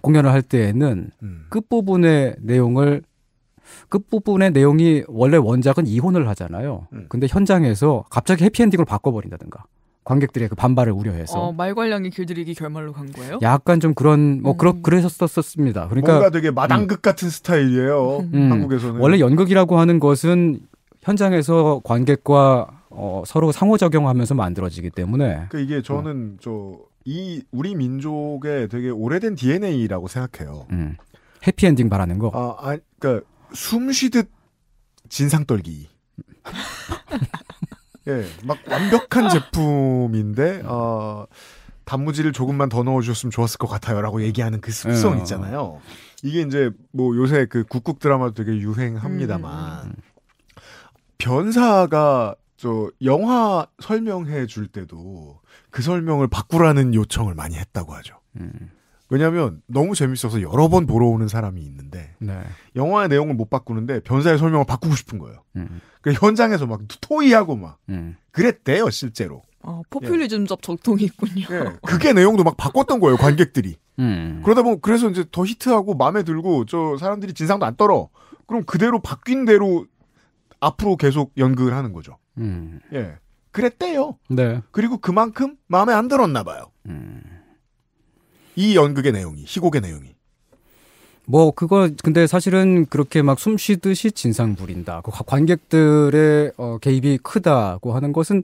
공연을 할 때에는 음. 끝 부분의 내용을 끝부분의 그 내용이 원래 원작은 이혼을 하잖아요. 음. 근데 현장에서 갑자기 해피엔딩을 바꿔버린다든가. 관객들의 그 반발을 우려해서 어, 말괄량이 길들이기 결말로 간 거예요? 약간 좀 그런 뭐 음. 그렇 그랬었었습니다. 그러니까 뭔가 되게 마당극 음. 같은 스타일이에요. 음. 한국에서는 원래 연극이라고 하는 것은 현장에서 관객과 어, 서로 상호작용하면서 만들어지기 때문에 그 이게 저는 음. 저이 우리 민족의 되게 오래된 DNA라고 생각해요. 음. 해피엔딩 바라는 거. 아, 아 그러니까 숨 쉬듯 진상 떨기. 예, 막 완벽한 제품인데 어, 단무지를 조금만 더 넣어주셨으면 좋았을 것 같아요라고 얘기하는 그 습성 음. 있잖아요. 이게 이제 뭐 요새 그 국국 드라마도 되게 유행합니다만 음. 변사가 저 영화 설명해 줄 때도 그 설명을 바꾸라는 요청을 많이 했다고 하죠. 음. 왜냐하면 너무 재밌어서 여러 번 보러 오는 사람이 있는데 네. 영화의 내용을 못 바꾸는데 변사의 설명을 바꾸고 싶은 거예요. 음. 그 현장에서 막 토의하고 막 음. 그랬대요 실제로. 어, 포퓰리즘적 예. 적통이 있군요. 예. 그게 내용도 막 바꿨던 거예요 관객들이. 음. 그러다 보면 그래서 이제 더 히트하고 마음에 들고 저 사람들이 진상도 안 떨어. 그럼 그대로 바뀐 대로 앞으로 계속 연극을 하는 거죠. 음. 예, 그랬대요. 네. 그리고 그만큼 마음에 안 들었나 봐요. 음. 이 연극의 내용이 희곡의 내용이 뭐 그거 근데 사실은 그렇게 막 숨쉬듯이 진상 부린다. 관객들의 어, 개입이 크다고 하는 것은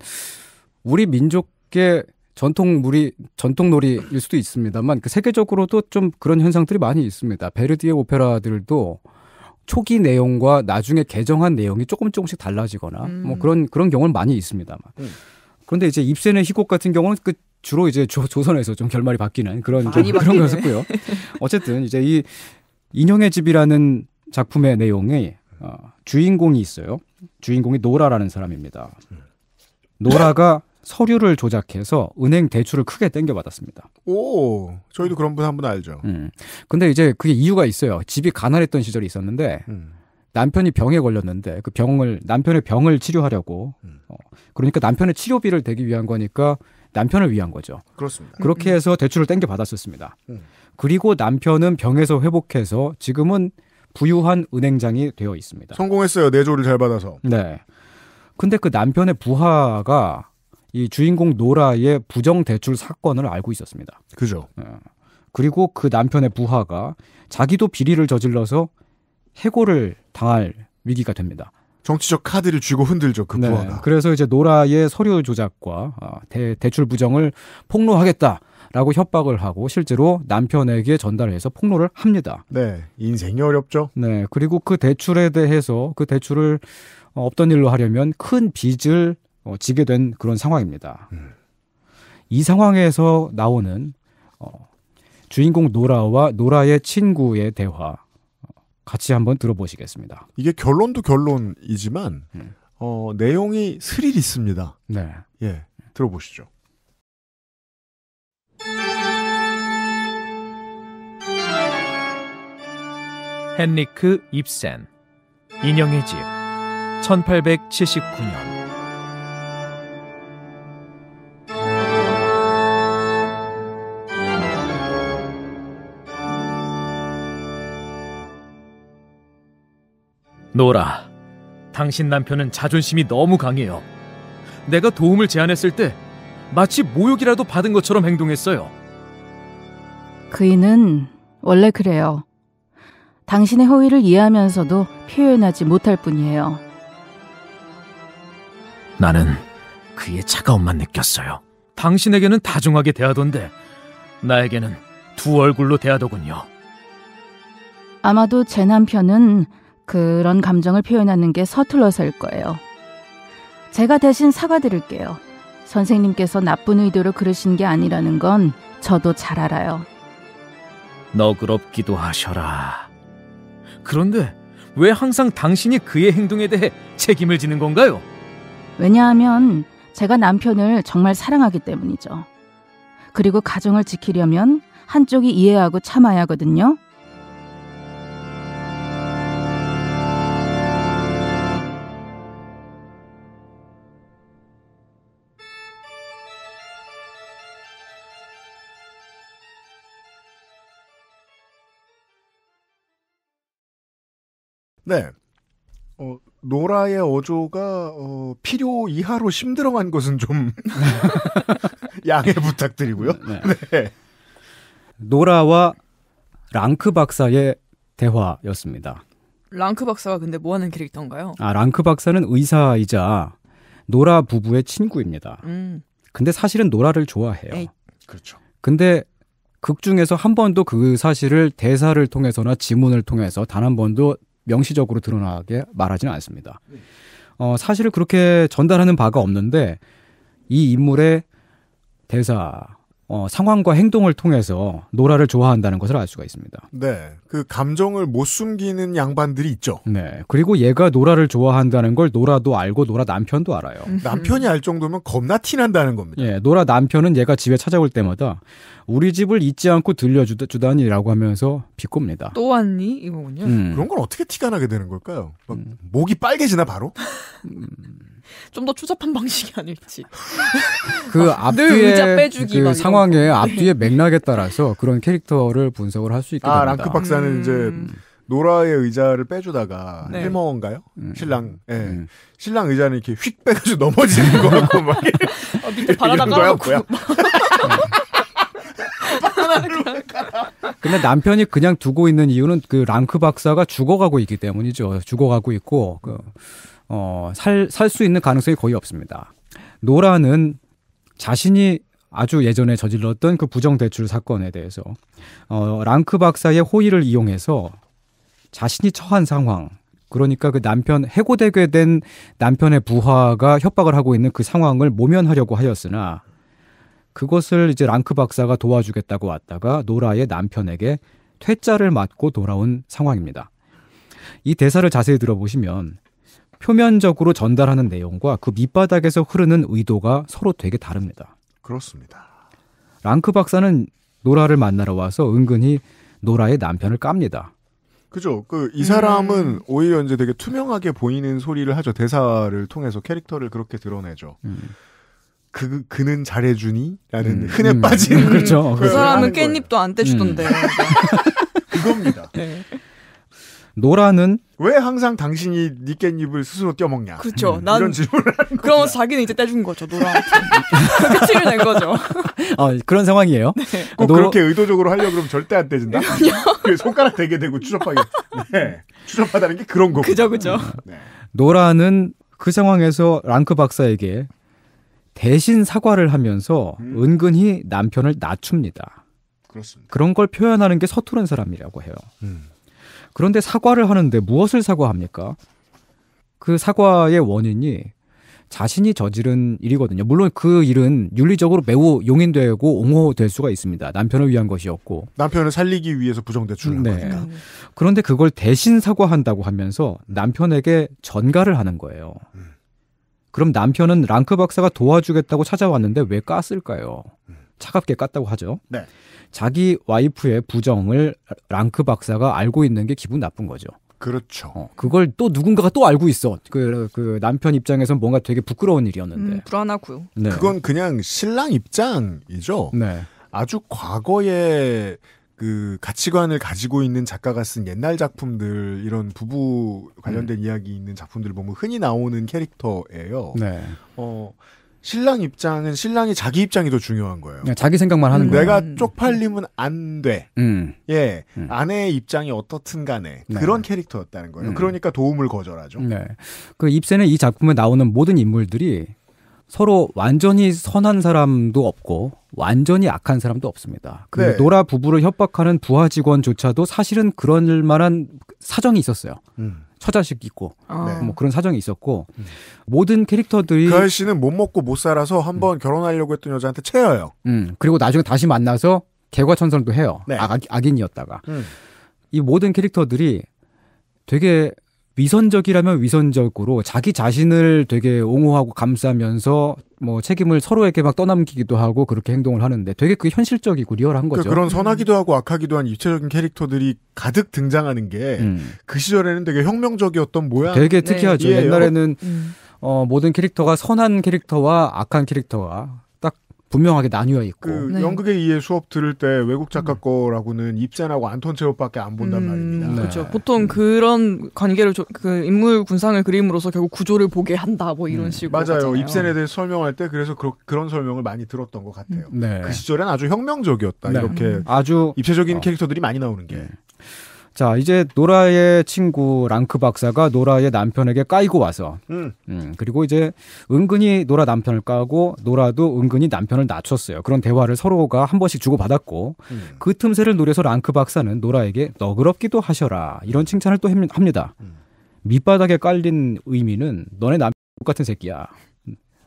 우리 민족의 전통물이 전통놀이일 수도 있습니다만 그 세계적으로도 좀 그런 현상들이 많이 있습니다. 베르디의 오페라들도 초기 내용과 나중에 개정한 내용이 조금 조금씩 달라지거나 뭐 음. 뭐 그런 그런 경우는 많이 있습니다만. 음. 그런데 이제 입센의 희곡 같은 경우는 그 주로 이제 조, 조선에서 좀 결말이 바뀌는 그런 좀 그런 거였고요 어쨌든 이제 이 인형의 집이라는 작품의 내용에 어, 주인공이 있어요. 주인공이 노라라는 사람입니다. 노라가 서류를 조작해서 은행 대출을 크게 땡겨 받았습니다. 오, 저희도 그런 분 한 분 알죠. 음. 근데 이제 그게 이유가 있어요. 집이 가난했던 시절이 있었는데 음. 남편이 병에 걸렸는데 그 병을 남편의 병을 치료하려고 음. 어, 그러니까 남편의 치료비를 대기 위한 거니까 남편을 위한 거죠. 그렇습니다. 그렇게 해서 대출을 땡겨 받았었습니다. 음. 그리고 남편은 병에서 회복해서 지금은 부유한 은행장이 되어 있습니다. 성공했어요. 내조를 잘 받아서. 네. 근데 그 남편의 부하가 이 주인공 노라의 부정 대출 사건을 알고 있었습니다. 그죠. 네. 그리고 그 남편의 부하가 자기도 비리를 저질러서 해고를 당할 위기가 됩니다. 정치적 카드를 쥐고 흔들죠 그 네, 부하가. 그래서 이제 노라의 서류 조작과 아, 대, 대출 부정을 폭로하겠다. 라고 협박을 하고 실제로 남편에게 전달해서 폭로를 합니다. 네. 인생이 어렵죠. 네. 그리고 그 대출에 대해서 그 대출을 어, 없던 일로 하려면 큰 빚을 어, 지게 된 그런 상황입니다. 음. 이 상황에서 나오는 어, 주인공 노라와 노라의 친구의 대화. 같이 한번 들어보시겠습니다. 이게 결론도 결론이지만 음. 어, 내용이 스릴 있습니다. 네. 예. 들어보시죠. 헨리크 입센 인형의 집 1879년 노라, 당신 남편은 자존심이 너무 강해요. 내가 도움을 제안했을 때 마치 모욕이라도 받은 것처럼 행동했어요. 그이는 원래 그래요. 당신의 호의를 이해하면서도 표현하지 못할 뿐이에요. 나는 그의 차가움만 느꼈어요. 당신에게는 다중하게 대하던데 나에게는 두 얼굴로 대하더군요. 아마도 제 남편은 그런 감정을 표현하는 게 서툴러서일 거예요. 제가 대신 사과드릴게요. 선생님께서 나쁜 의도로 그러신 게 아니라는 건 저도 잘 알아요. 너그럽기도 하셔라. 그런데 왜 항상 당신이 그의 행동에 대해 책임을 지는 건가요? 왜냐하면 제가 남편을 정말 사랑하기 때문이죠. 그리고 가정을 지키려면 한쪽이 이해하고 참아야 하거든요. 네. 어, 노라의 어조가 어, 필요 이하로 심들어간 것은 좀 양해 부탁드리고요. 네. 네. 노라와 랑크 박사의 대화였습니다. 랑크 박사가 근데 뭐 하는 캐릭터인가요? 아, 랑크 박사는 의사이자 노라 부부의 친구입니다. 음. 근데 사실은 노라를 좋아해요. 에이. 그렇죠. 근데 극 중에서 한 번도 그 사실을 대사를 통해서나 지문을 통해서 단 한 번도 명시적으로 드러나게 말하지는 않습니다. 네. 어, 사실 그렇게 전달하는 바가 없는데 이 인물의 대사 어, 상황과 행동을 통해서 노라를 좋아한다는 것을 알 수가 있습니다. 네. 그 감정을 못 숨기는 양반들이 있죠. 네. 그리고 얘가 노라를 좋아한다는 걸 노라도 알고 노라 남편도 알아요. 남편이 알 정도면 겁나 티난다는 겁니다. 예. 노라 남편은 얘가 집에 찾아올 때마다 우리 집을 잊지 않고 들려주다니라고 하면서 비꼽니다. 또 왔니? 이거군요. 음. 그런 건 어떻게 티가 나게 되는 걸까요? 막 음. 목이 빨개지나 바로? 음. 좀더 추잡한 방식이 아닐지. 그 아, 앞뒤의 그 상황의 앞뒤의 네. 맥락에 따라서 그런 캐릭터를 분석을 할 수 있게 아, 됩니다. 랑크 박사는 음... 이제 노라의 의자를 빼주다가 네. 할머니가요 음. 신랑, 예. 네. 음. 신랑 의자는 이렇게 휙 빼가지고 넘어지는 거 같고 막 어, 밑에 바라다 깔아놓고. 근데 남편이 그냥 두고 있는 이유는 그 랑크 박사가 죽어가고 있기 때문이죠. 죽어가고 있고 그 어, 살, 살 수 있는 가능성이 거의 없습니다. 노라는 자신이 아주 예전에 저질렀던 그 부정대출 사건에 대해서 어, 랑크 박사의 호의를 이용해서 자신이 처한 상황 그러니까 그 남편 해고되게 된 남편의 부하가 협박을 하고 있는 그 상황을 모면하려고 하였으나 그것을 이제 랑크 박사가 도와주겠다고 왔다가 노라의 남편에게 퇴짜를 맞고 돌아온 상황입니다. 이 대사를 자세히 들어보시면 표면적으로 전달하는 내용과 그 밑바닥에서 흐르는 의도가 서로 되게 다릅니다. 그렇습니다. 랑크 박사는 노라를 만나러 와서 은근히 노라의 남편을 깝니다. 그죠. 그, 이 사람은 음. 오히려 이제 되게 투명하게 보이는 소리를 하죠. 대사를 통해서 캐릭터를 그렇게 드러내죠. 음. 그, 그는 잘해주니? 라는 음. 흔해 음. 빠진. 그렇죠. 그 사람은 깻잎도 안 떼주던데. 음. 그겁니다. 네. 노라는 왜 항상 당신이 니 깻잎을 스스로 떼먹냐? 그렇죠. 음. 난 이런 질문을 그러 자기는 이제 떼준 거죠. 노라 끝을 낸 거죠. 어, 그런 상황이에요. 네. 꼭 노... 그렇게 의도적으로 하려 그러면 절대 안 떼진다. 그 손가락 대게 되고 추접하게 네. 추접하다는 게 그런 거고. 그죠, 그죠. 음, 네. 노라는 그 상황에서 랑크 박사에게 대신 사과를 하면서 음. 은근히 남편을 낮춥니다. 그렇습니다. 그런 걸 표현하는 게 서투른 사람이라고 해요. 음. 그런데 사과를 하는데 무엇을 사과합니까? 그 사과의 원인이 자신이 저지른 일이거든요. 물론 그 일은 윤리적으로 매우 용인되고 옹호될 수가 있습니다. 남편을 위한 것이었고 남편을 살리기 위해서 부정대출을 네. 거니까. 그런데 그걸 대신 사과한다고 하면서 남편에게 전가를 하는 거예요. 음. 그럼 남편은 랑크 박사가 도와주겠다고 찾아왔는데 왜 깠을까요? 음. 차갑게 깠다고 하죠. 네. 자기 와이프의 부정을 랑크 박사가 알고 있는 게 기분 나쁜 거죠. 그렇죠. 어, 그걸 또 누군가가 또 알고 있어. 그, 그 남편 입장에선 뭔가 되게 부끄러운 일이었는데. 음, 불안하고요. 네. 그건 그냥 신랑 입장이죠. 네. 아주 과거에 그 가치관을 가지고 있는 작가가 쓴 옛날 작품들 이런 부부 관련된 음. 이야기 있는 작품들 보면 흔히 나오는 캐릭터예요. 네. 어 신랑 입장은 신랑이 자기 입장이 더 중요한 거예요. 네, 자기 생각만 하는 음, 거예요. 내가 음. 쪽팔림은 안 돼. 음. 예, 음. 아내의 입장이 어떻든 간에 네. 그런 캐릭터였다는 거예요. 음. 그러니까 도움을 거절하죠. 네. 그 입세는 이 작품에 나오는 모든 인물들이 서로 완전히 선한 사람도 없고 완전히 악한 사람도 없습니다. 그 네. 노라 부부를 협박하는 부하 직원조차도 사실은 그런 만한 사정이 있었어요. 음. 처자식 있고 어. 뭐 그런 사정이 있었고 음. 모든 캐릭터들이 그 아저씨는 못 먹고 못 살아서 한번 음. 결혼하려고 했던 여자한테 채여요. 음 그리고 나중에 다시 만나서 개과천선도 해요. 네. 악, 아, 아, 악인이었다가 음. 이 모든 캐릭터들이 되게 위선적이라면 위선적으로 자기 자신을 되게 옹호하고 감싸면서 뭐 책임을 서로에게 막 떠넘기기도 하고 그렇게 행동을 하는데 되게 그게 현실적이고 리얼한 그 거죠. 그러니까 그런 선하기도 하고 악하기도 한 입체적인 캐릭터들이 가득 등장하는 게그 음. 그 시절에는 되게 혁명적이었던 모양. 되게 특이하죠. 네. 예, 옛날에는 음. 어, 모든 캐릭터가 선한 캐릭터와 악한 캐릭터와 분명하게 나뉘어 있고 그 네. 연극에 의해 수업 들을 때 외국 작가 음. 거라고는 입센하고 안톤 체홉밖에 안 본단 음, 말입니다. 그렇죠. 네. 보통 음. 그런 관계를 조, 그 인물 군상을 그림으로써 결국 구조를 보게 한다 뭐 이런 음, 식으로 맞아요. 하잖아요. 입센에 대해 설명할 때 그래서 그 그런 설명을 많이 들었던 것 같아요. 음. 네. 그 시절엔 아주 혁명적이었다 네. 이렇게 아주 입체적인 어. 캐릭터들이 많이 나오는 게. 네. 자, 이제 노라의 친구 랑크 박사가 노라의 남편에게 까이고 와서, 음. 음. 그리고 이제 은근히 노라 남편을 까고, 노라도 은근히 남편을 낮췄어요. 그런 대화를 서로가 한 번씩 주고받았고, 음. 그 틈새를 노려서 랑크 박사는 노라에게 너그럽기도 하셔라. 이런 칭찬을 또 합니다. 음. 밑바닥에 깔린 의미는 너네 남편 똑같은 새끼야.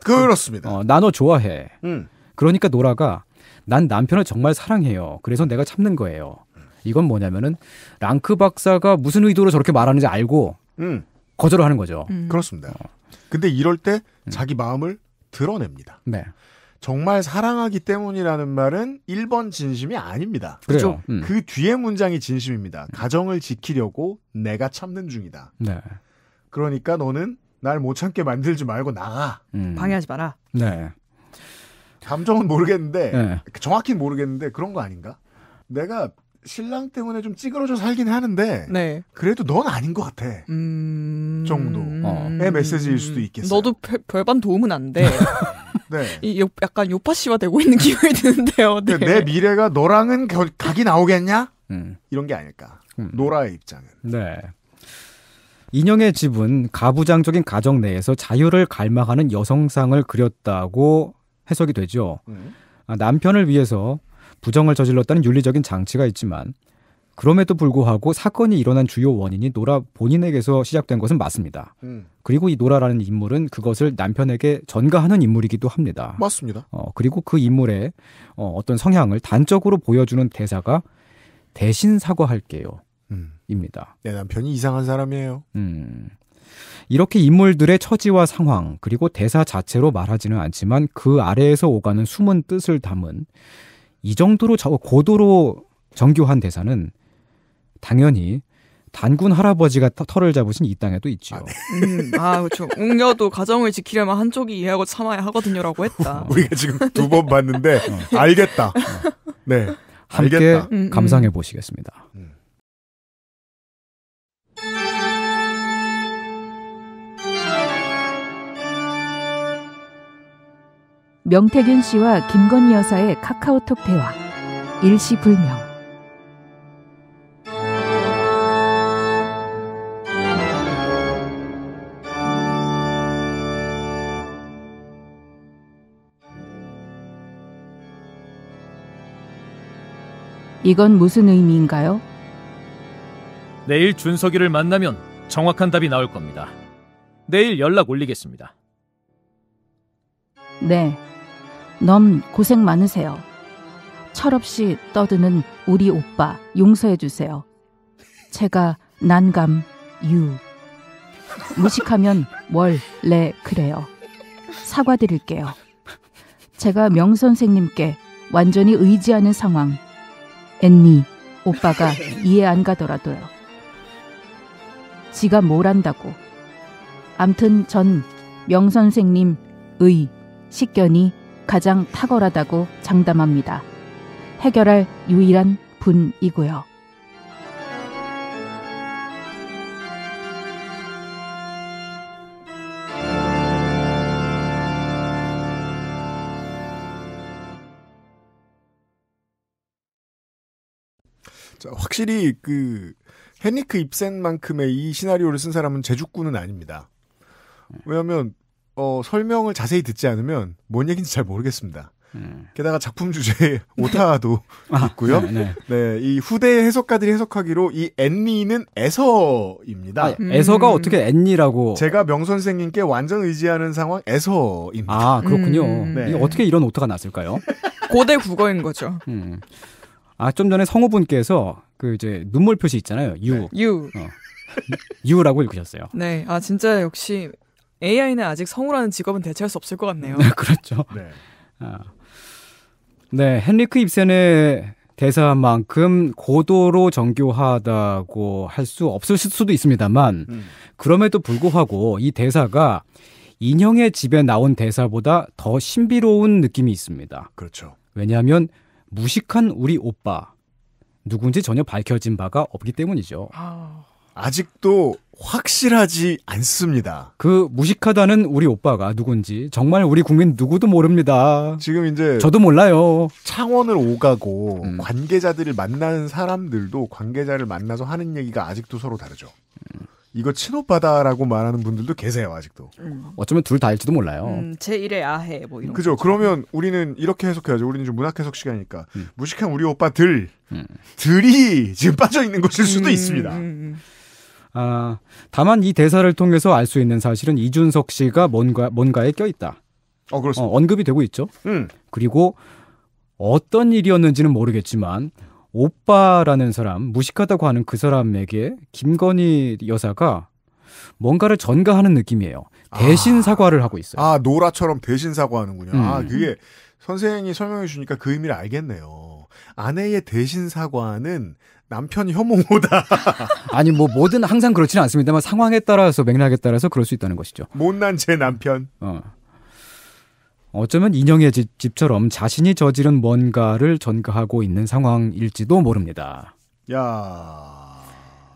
그렇습니다. 어, 나너 좋아해. 음. 그러니까 노라가 난 남편을 정말 사랑해요. 그래서 내가 참는 거예요. 이건 뭐냐면은 랑크 박사가 무슨 의도로 저렇게 말하는지 알고 음. 거절을 하는 거죠. 음. 그렇습니다. 어. 근데 이럴 때 음. 자기 마음을 드러냅니다. 네. 정말 사랑하기 때문이라는 말은 1번 진심이 아닙니다. 그렇죠. 그렇죠. 음. 그 뒤에 문장이 진심입니다. 가정을 지키려고 내가 참는 중이다. 네. 그러니까 너는 날 못 참게 만들지 말고 나가. 음. 방해하지 마라. 네. 감정은 모르겠는데 네. 정확히 는 모르겠는데 그런 거 아닌가? 내가 신랑 때문에 좀 찌그러져 살긴 하는데 네. 그래도 넌 아닌 것 같아 음... 정도의 음. 어. 메시지일 수도 있겠어 너도 별, 별반 도움은 안 돼. 네. 이 약간 요파 씨와 되고 있는 기분이 드는데요. 그 네. 내 미래가 너랑은 겨, 각이 나오겠냐? 음. 이런 게 아닐까. 음. 노라의 입장은. 네. 인형의 집은 가부장적인 가정 내에서 자유를 갈망하는 여성상을 그렸다고 해석이 되죠. 음. 남편을 위해서 부정을 저질렀다는 윤리적인 장치가 있지만 그럼에도 불구하고 사건이 일어난 주요 원인이 노라 본인에게서 시작된 것은 맞습니다. 음. 그리고 이 노라라는 인물은 그것을 남편에게 전가하는 인물이기도 합니다. 맞습니다. 어, 그리고 그 인물의 어, 어떤 성향을 단적으로 보여주는 대사가 대신 사과할게요. 음. 입니다. 내 남편이 이상한 사람이에요. 음. 이렇게 인물들의 처지와 상황, 그리고 대사 자체로 말하지는 않지만 그 아래에서 오가는 숨은 뜻을 담은 이 정도로 저 고도로 정교한 대사는 당연히 단군 할아버지가 털을 잡으신 이 땅에도 있죠. 아, 네. 음, 아 그렇죠. 웅녀도 가정을 지키려면 한쪽이 이해하고 참아야 하거든요라고 했다. 어. 우리가 지금 두 번 봤는데 어. 알겠다. 네, 함께 알겠다. 음, 음. 감상해 보시겠습니다. 음. 명태균 씨와 김건희 여사의 카카오톡 대화 일시불명 이건 무슨 의미인가요? 내일 준석이를 만나면 정확한 답이 나올 겁니다. 내일 연락 올리겠습니다. 네. 넌 고생 많으세요. 철없이 떠드는 우리 오빠 용서해 주세요. 제가 난감 유 무식하면 월래 그래요. 사과드릴게요. 제가 명 선생님께 완전히 의지하는 상황. 앤니 오빠가 이해 안 가더라도요. 지가 뭘 안다고. 암튼 전 명 선생님 의 식견이 가장 탁월하다고 장담합니다. 해결할 유일한 분이고요. 자, 확실히 그 헤니크 입센만큼의 이 시나리오를 쓴 사람은 제주꾼은 아닙니다. 왜냐하면 어, 설명을 자세히 듣지 않으면 뭔 얘기인지 잘 모르겠습니다. 음. 게다가 작품 주제에 오타도 아, 있고요. 네, 네. 네, 이 후대 의 해석가들이 해석하기로 이 앤니는 에서입니다. 아, 음. 에서가 어떻게 앤니라고? 제가 명 선생님께 완전 의지하는 상황 에서입니다. 아 그렇군요. 음. 네. 어떻게 이런 오타가 났을까요? 고대 국어인 거죠. 음. 아좀 전에 성우분께서 그 이제 눈물 표시 있잖아요. 유 유. 어. 유라고 읽으셨어요. 네, 아 진짜 역시 AI는 아직 성우라는 직업은 대체할 수 없을 것 같네요. 네, 그렇죠. 네. 어. 네, 헨리크 입센의 대사만큼 고도로 정교하다고 할 수 없을 수도 있습니다만 음. 그럼에도 불구하고 이 대사가 인형의 집에 나온 대사보다 더 신비로운 느낌이 있습니다. 그렇죠. 왜냐하면 무식한 우리 오빠 누군지 전혀 밝혀진 바가 없기 때문이죠. 아... 아직도 확실하지 않습니다. 그 무식하다는 우리 오빠가 누군지 정말 우리 국민 누구도 모릅니다. 지금 이제 저도 몰라요. 창원을 오가고 음. 관계자들을 만나는 사람들도 관계자를 만나서 하는 얘기가 아직도 서로 다르죠. 음. 이거 친오빠다라고 말하는 분들도 계세요 아직도. 음. 어쩌면 둘 다일지도 몰라요. 음, 제일의 아해 뭐 이런. 그죠. 거죠. 그러면 우리는 이렇게 해석해야죠. 우리는 좀 문학 해석 시간이니까 음. 무식한 우리 오빠들 음. 들이 지금 빠져 있는 것일 수도 음, 있습니다. 아, 다만 이 대사를 통해서 알 수 있는 사실은 이준석 씨가 뭔가 뭔가에 껴 있다. 어, 그렇습니다. 어, 언급이 되고 있죠. 음. 그리고 어떤 일이었는지는 모르겠지만 오빠라는 사람, 무식하다고 하는 그 사람에게 김건희 여사가 뭔가를 전가하는 느낌이에요. 아. 대신 아, 사과를 하고 있어요. 아, 노라처럼 대신 사과하는군요. 아, 음. 아, 그게 선생이 설명해 주니까 그 의미를 알겠네요. 아내의 대신 사과는 남편 혐오다. 아니 뭐 뭐든 항상 그렇지는 않습니다만 상황에 따라서 맥락에 따라서 그럴 수 있다는 것이죠. 못난 제 남편. 어. 어쩌면 인형의 집, 집처럼 자신이 저지른 뭔가를 전가하고 있는 상황일지도 모릅니다. 야.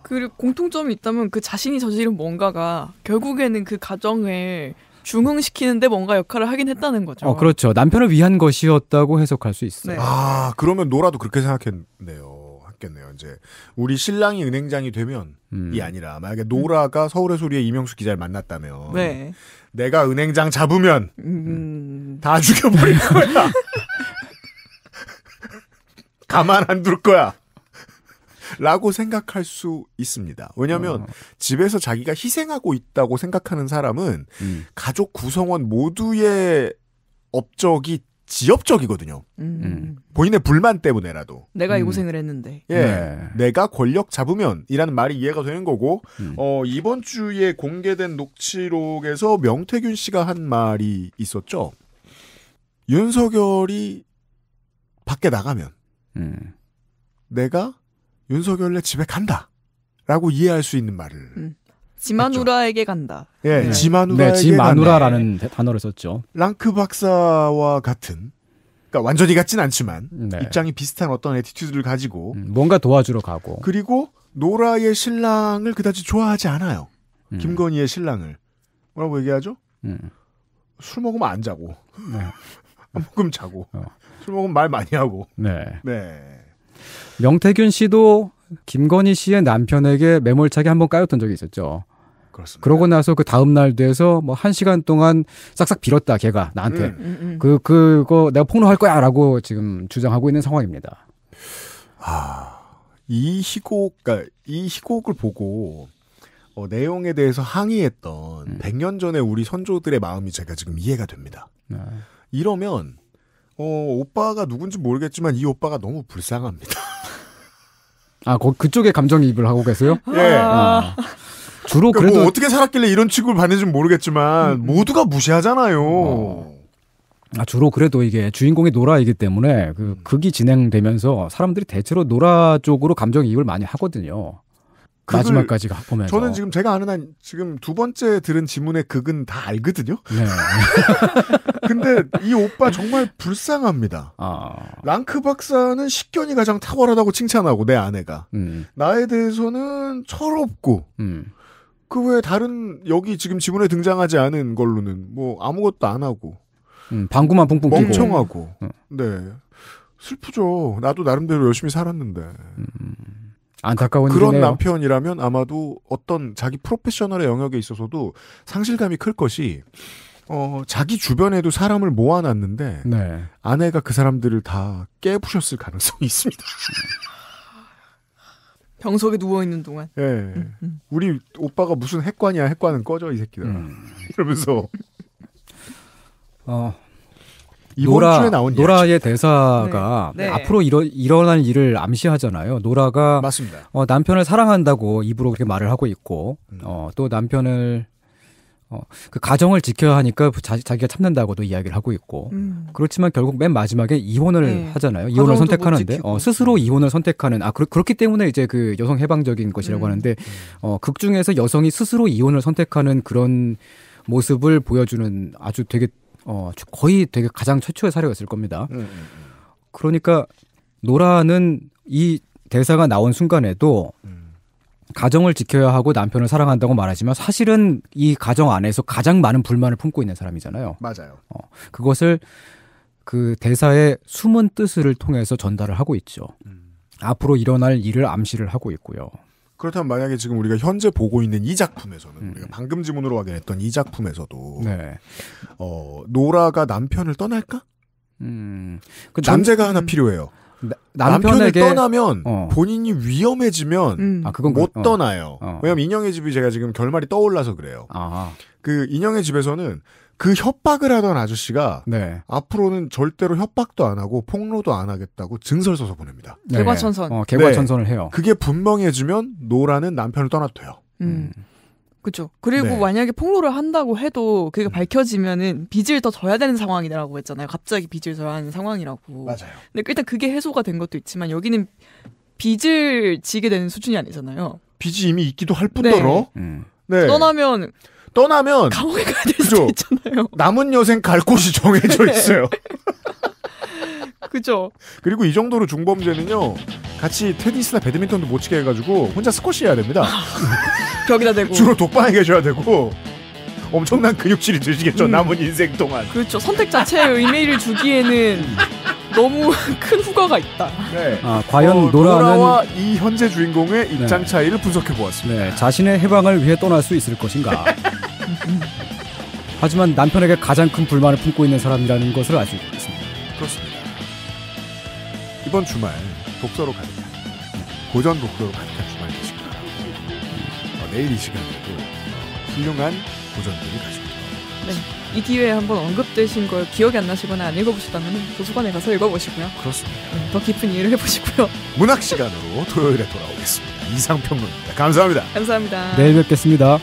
그 공통점이 있다면 그 자신이 저지른 뭔가가 결국에는 그 가정을 중흥시키는데 뭔가 역할을 하긴 했다는 거죠. 어, 그렇죠. 남편을 위한 것이었다고 해석할 수 있어요. 네. 아, 그러면 노라도 그렇게 생각했네요. 바겠네요 이제 우리 신랑이 은행장이 되면이 음. 아니라 만약에 노라가 서울의 소리에 이명수 기자를 만났다면 네. 내가 은행장 잡으면 음. 다 죽여버릴 거야. 가만 안 둘 거야. 라고 생각할 수 있습니다. 왜냐하면 어. 집에서 자기가 희생하고 있다고 생각하는 사람은 음. 가족 구성원 모두의 업적이 지엽적이거든요. 음. 본인의 불만 때문에라도. 내가 이 고생을 음. 했는데. 예. 네. 내가 권력 잡으면이라는 말이 이해가 되는 거고, 음. 어, 이번 주에 공개된 녹취록에서 명태균 씨가 한 말이 있었죠. 윤석열이 밖에 나가면, 음. 내가 윤석열네 집에 간다. 라고 이해할 수 있는 말을 음. 지마누라에게 간다. 예, 네. 지마누라. 네, 지마누라라는 단어를 썼죠. 랑크 박사와 같은, 그러니까 완전히 같진 않지만 네. 입장이 비슷한 어떤 에티튜드를 가지고 음, 뭔가 도와주러 가고 그리고 노라의 신랑을 그다지 좋아하지 않아요. 음. 김건희의 신랑을 뭐라고 얘기하죠? 음. 술 먹으면 안 자고, 네. 안 먹으면 자고, 어. 술 먹으면 말 많이 하고. 네. 네. 명태균 씨도 김건희 씨의 남편에게 매몰차게 한번 까였던 적이 있었죠. 그렇습니다. 그러고 나서 그 다음 날 돼서 뭐 한 시간 동안 싹싹 빌었다 걔가 나한테 음, 음, 음. 그 그거 내가 폭로할 거야라고 지금 주장하고 있는 상황입니다. 아, 이 희곡, 그니까이 희곡을 보고 어, 내용에 대해서 항의했던 음. 100년 전에 우리 선조들의 마음이 제가 지금 이해가 됩니다. 네. 이러면 어, 오빠가 누군지 모르겠지만 이 오빠가 너무 불쌍합니다. 아, 거, 그쪽에 감정이입을 하고 계세요? 예. 아. 아. 주로 그러니까 뭐 그래도 뭐 어떻게 살았길래 이런 취급을 받는지는 모르겠지만 음, 음. 모두가 무시하잖아요. 어. 아, 주로 그래도 이게 주인공이 노라이기 때문에 그 음. 극이 진행되면서 사람들이 대체로 노라 쪽으로 감정이입을 많이 하거든요. 마지막까지 가 보면서 저는 지금 제가 아는 한 지금 두 번째 들은 지문의 극은 다 알거든요. 네. 근데 이 오빠 정말 불쌍합니다. 아. 랑크 박사는 식견이 가장 탁월하다고 칭찬하고 내 아내가 음. 나에 대해서는 철없고 음. 그 외에 다른 여기 지금 지문에 등장하지 않은 걸로는 뭐 아무것도 안 하고 음, 방구만 뿡뿡 뛰고 멍청하고 음. 네 슬프죠. 나도 나름대로 열심히 살았는데 음, 안타까운 그런 일이네요. 남편이라면 아마도 어떤 자기 프로페셔널의 영역에 있어서도 상실감이 클 것이 어, 자기 주변에도 사람을 모아놨는데 네. 아내가 그 사람들을 다 깨부셨을 가능성이 있습니다. 병석에 누워 있는 동안. 예. 음, 음. 우리 오빠가 무슨 핵관이야? 핵관은 꺼져 이 새끼들. 음. 이러면서. 어. 이번 노라, 주에 나온 노라의 예측. 대사가 네. 네. 앞으로 일어, 일어날 일을 암시하잖아요. 노라가 맞습니다. 어, 남편을 사랑한다고 입으로 그렇게 말을 하고 있고 음. 어, 또 남편을 어, 그 가정을 지켜야 하니까 자, 기가 참는다고도 이야기를 하고 있고 음. 그렇지만 결국 맨 마지막에 이혼을 네. 하잖아요. 이혼을 선택하는데 어, 스스로 음. 이혼을 선택하는 아 그렇, 기 때문에 이제 그 여성 해방적인 것이라고 음. 하는데 음. 어, 극 중에서 여성이 스스로 이혼을 선택하는 그런 모습을 보여주는 아주 되게 어, 거의 되게 가장 최초의 사례였을 겁니다. 음. 음 그러니까 노라는 이 대사가 나온 순간에도 가정을 지켜야 하고 남편을 사랑한다고 말하지만 사실은 이 가정 안에서 가장 많은 불만을 품고 있는 사람이잖아요. 맞아요. 어, 그것을 그 대사의 숨은 뜻을 통해서 전달을 하고 있죠. 음. 앞으로 일어날 일을 암시를 하고 있고요. 그렇다면 만약에 지금 우리가 현재 보고 있는 이 작품에서는 음. 우리가 방금 지문으로 확인했던 이 작품에서도 네. 어, 노라가 남편을 떠날까? 음, 그 존재가 하나 필요해요. 남편에을 떠나면 어. 본인이 위험해지면 음. 아, 그건 못 어. 떠나요. 어. 왜냐면 인형의 집이 제가 지금 결말이 떠올라서 그래요. 아. 그 인형의 집에서는 그 협박을 하던 아저씨가 네. 앞으로는 절대로 협박도 안 하고 폭로도 안 하겠다고 증설 써서 보냅니다. 네. 개과천선. 어, 개과천선을 네. 해요. 그게 분명해지면 노라는 남편을 떠나도 돼요. 음. 음. 그죠. 그리고 네. 만약에 폭로를 한다고 해도 그게 음. 밝혀지면은 빚을 더 져야 되는 상황이라고 했잖아요. 갑자기 빚을 져야 하는 상황이라고. 맞아요. 근데 일단 그게 해소가 된 것도 있지만 여기는 빚을 지게 되는 수준이 아니잖아요. 빚이 이미 있기도 할 뿐더러. 네. 음. 네. 떠나면 떠나면 감옥에 가야 될 수도 있잖아요. 남은 여생 갈 곳이 정해져 네. 있어요. 그죠? 그리고 이 정도로 중범죄는요. 같이 테니스나 배드민턴도 못 치게 해가지고 혼자 스쿼시 해야 됩니다. 벽에다 대고. 주로 독방에 계셔야 되고. 엄청난 근육질이 되시겠죠 음. 남은 인생 동안. 그렇죠. 선택 자체의 의미를 주기에는 너무 큰 후과가 있다. 네. 아, 과연 어, 노라는 노라와 이 현재 주인공의 입장 네. 차이를 분석해 보았습니다. 네. 자신의 해방을 위해 떠날 수 있을 것인가. 하지만 남편에게 가장 큰 불만을 품고 있는 사람이라는 것을 알 수 있습니다. 그렇습니다. 이번 주말 독서로 가득한 고전 독서로 가득한 주말 되십니다. 어, 내일 이 시간에도 훌륭한 고전들이 가십니다. 네, 이 기회에 한번 언급되신 걸 기억이 안 나시거나 안 읽어보셨다면 도서관에 가서 읽어보시고요. 그렇습니다. 네, 더 깊은 이해를 해보시고요. 문학 시간으로 토요일에 돌아오겠습니다. 이상평론입니다. 감사합니다. 감사합니다. 내일 뵙겠습니다.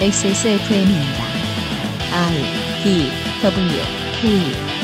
XSFM입니다. I D W K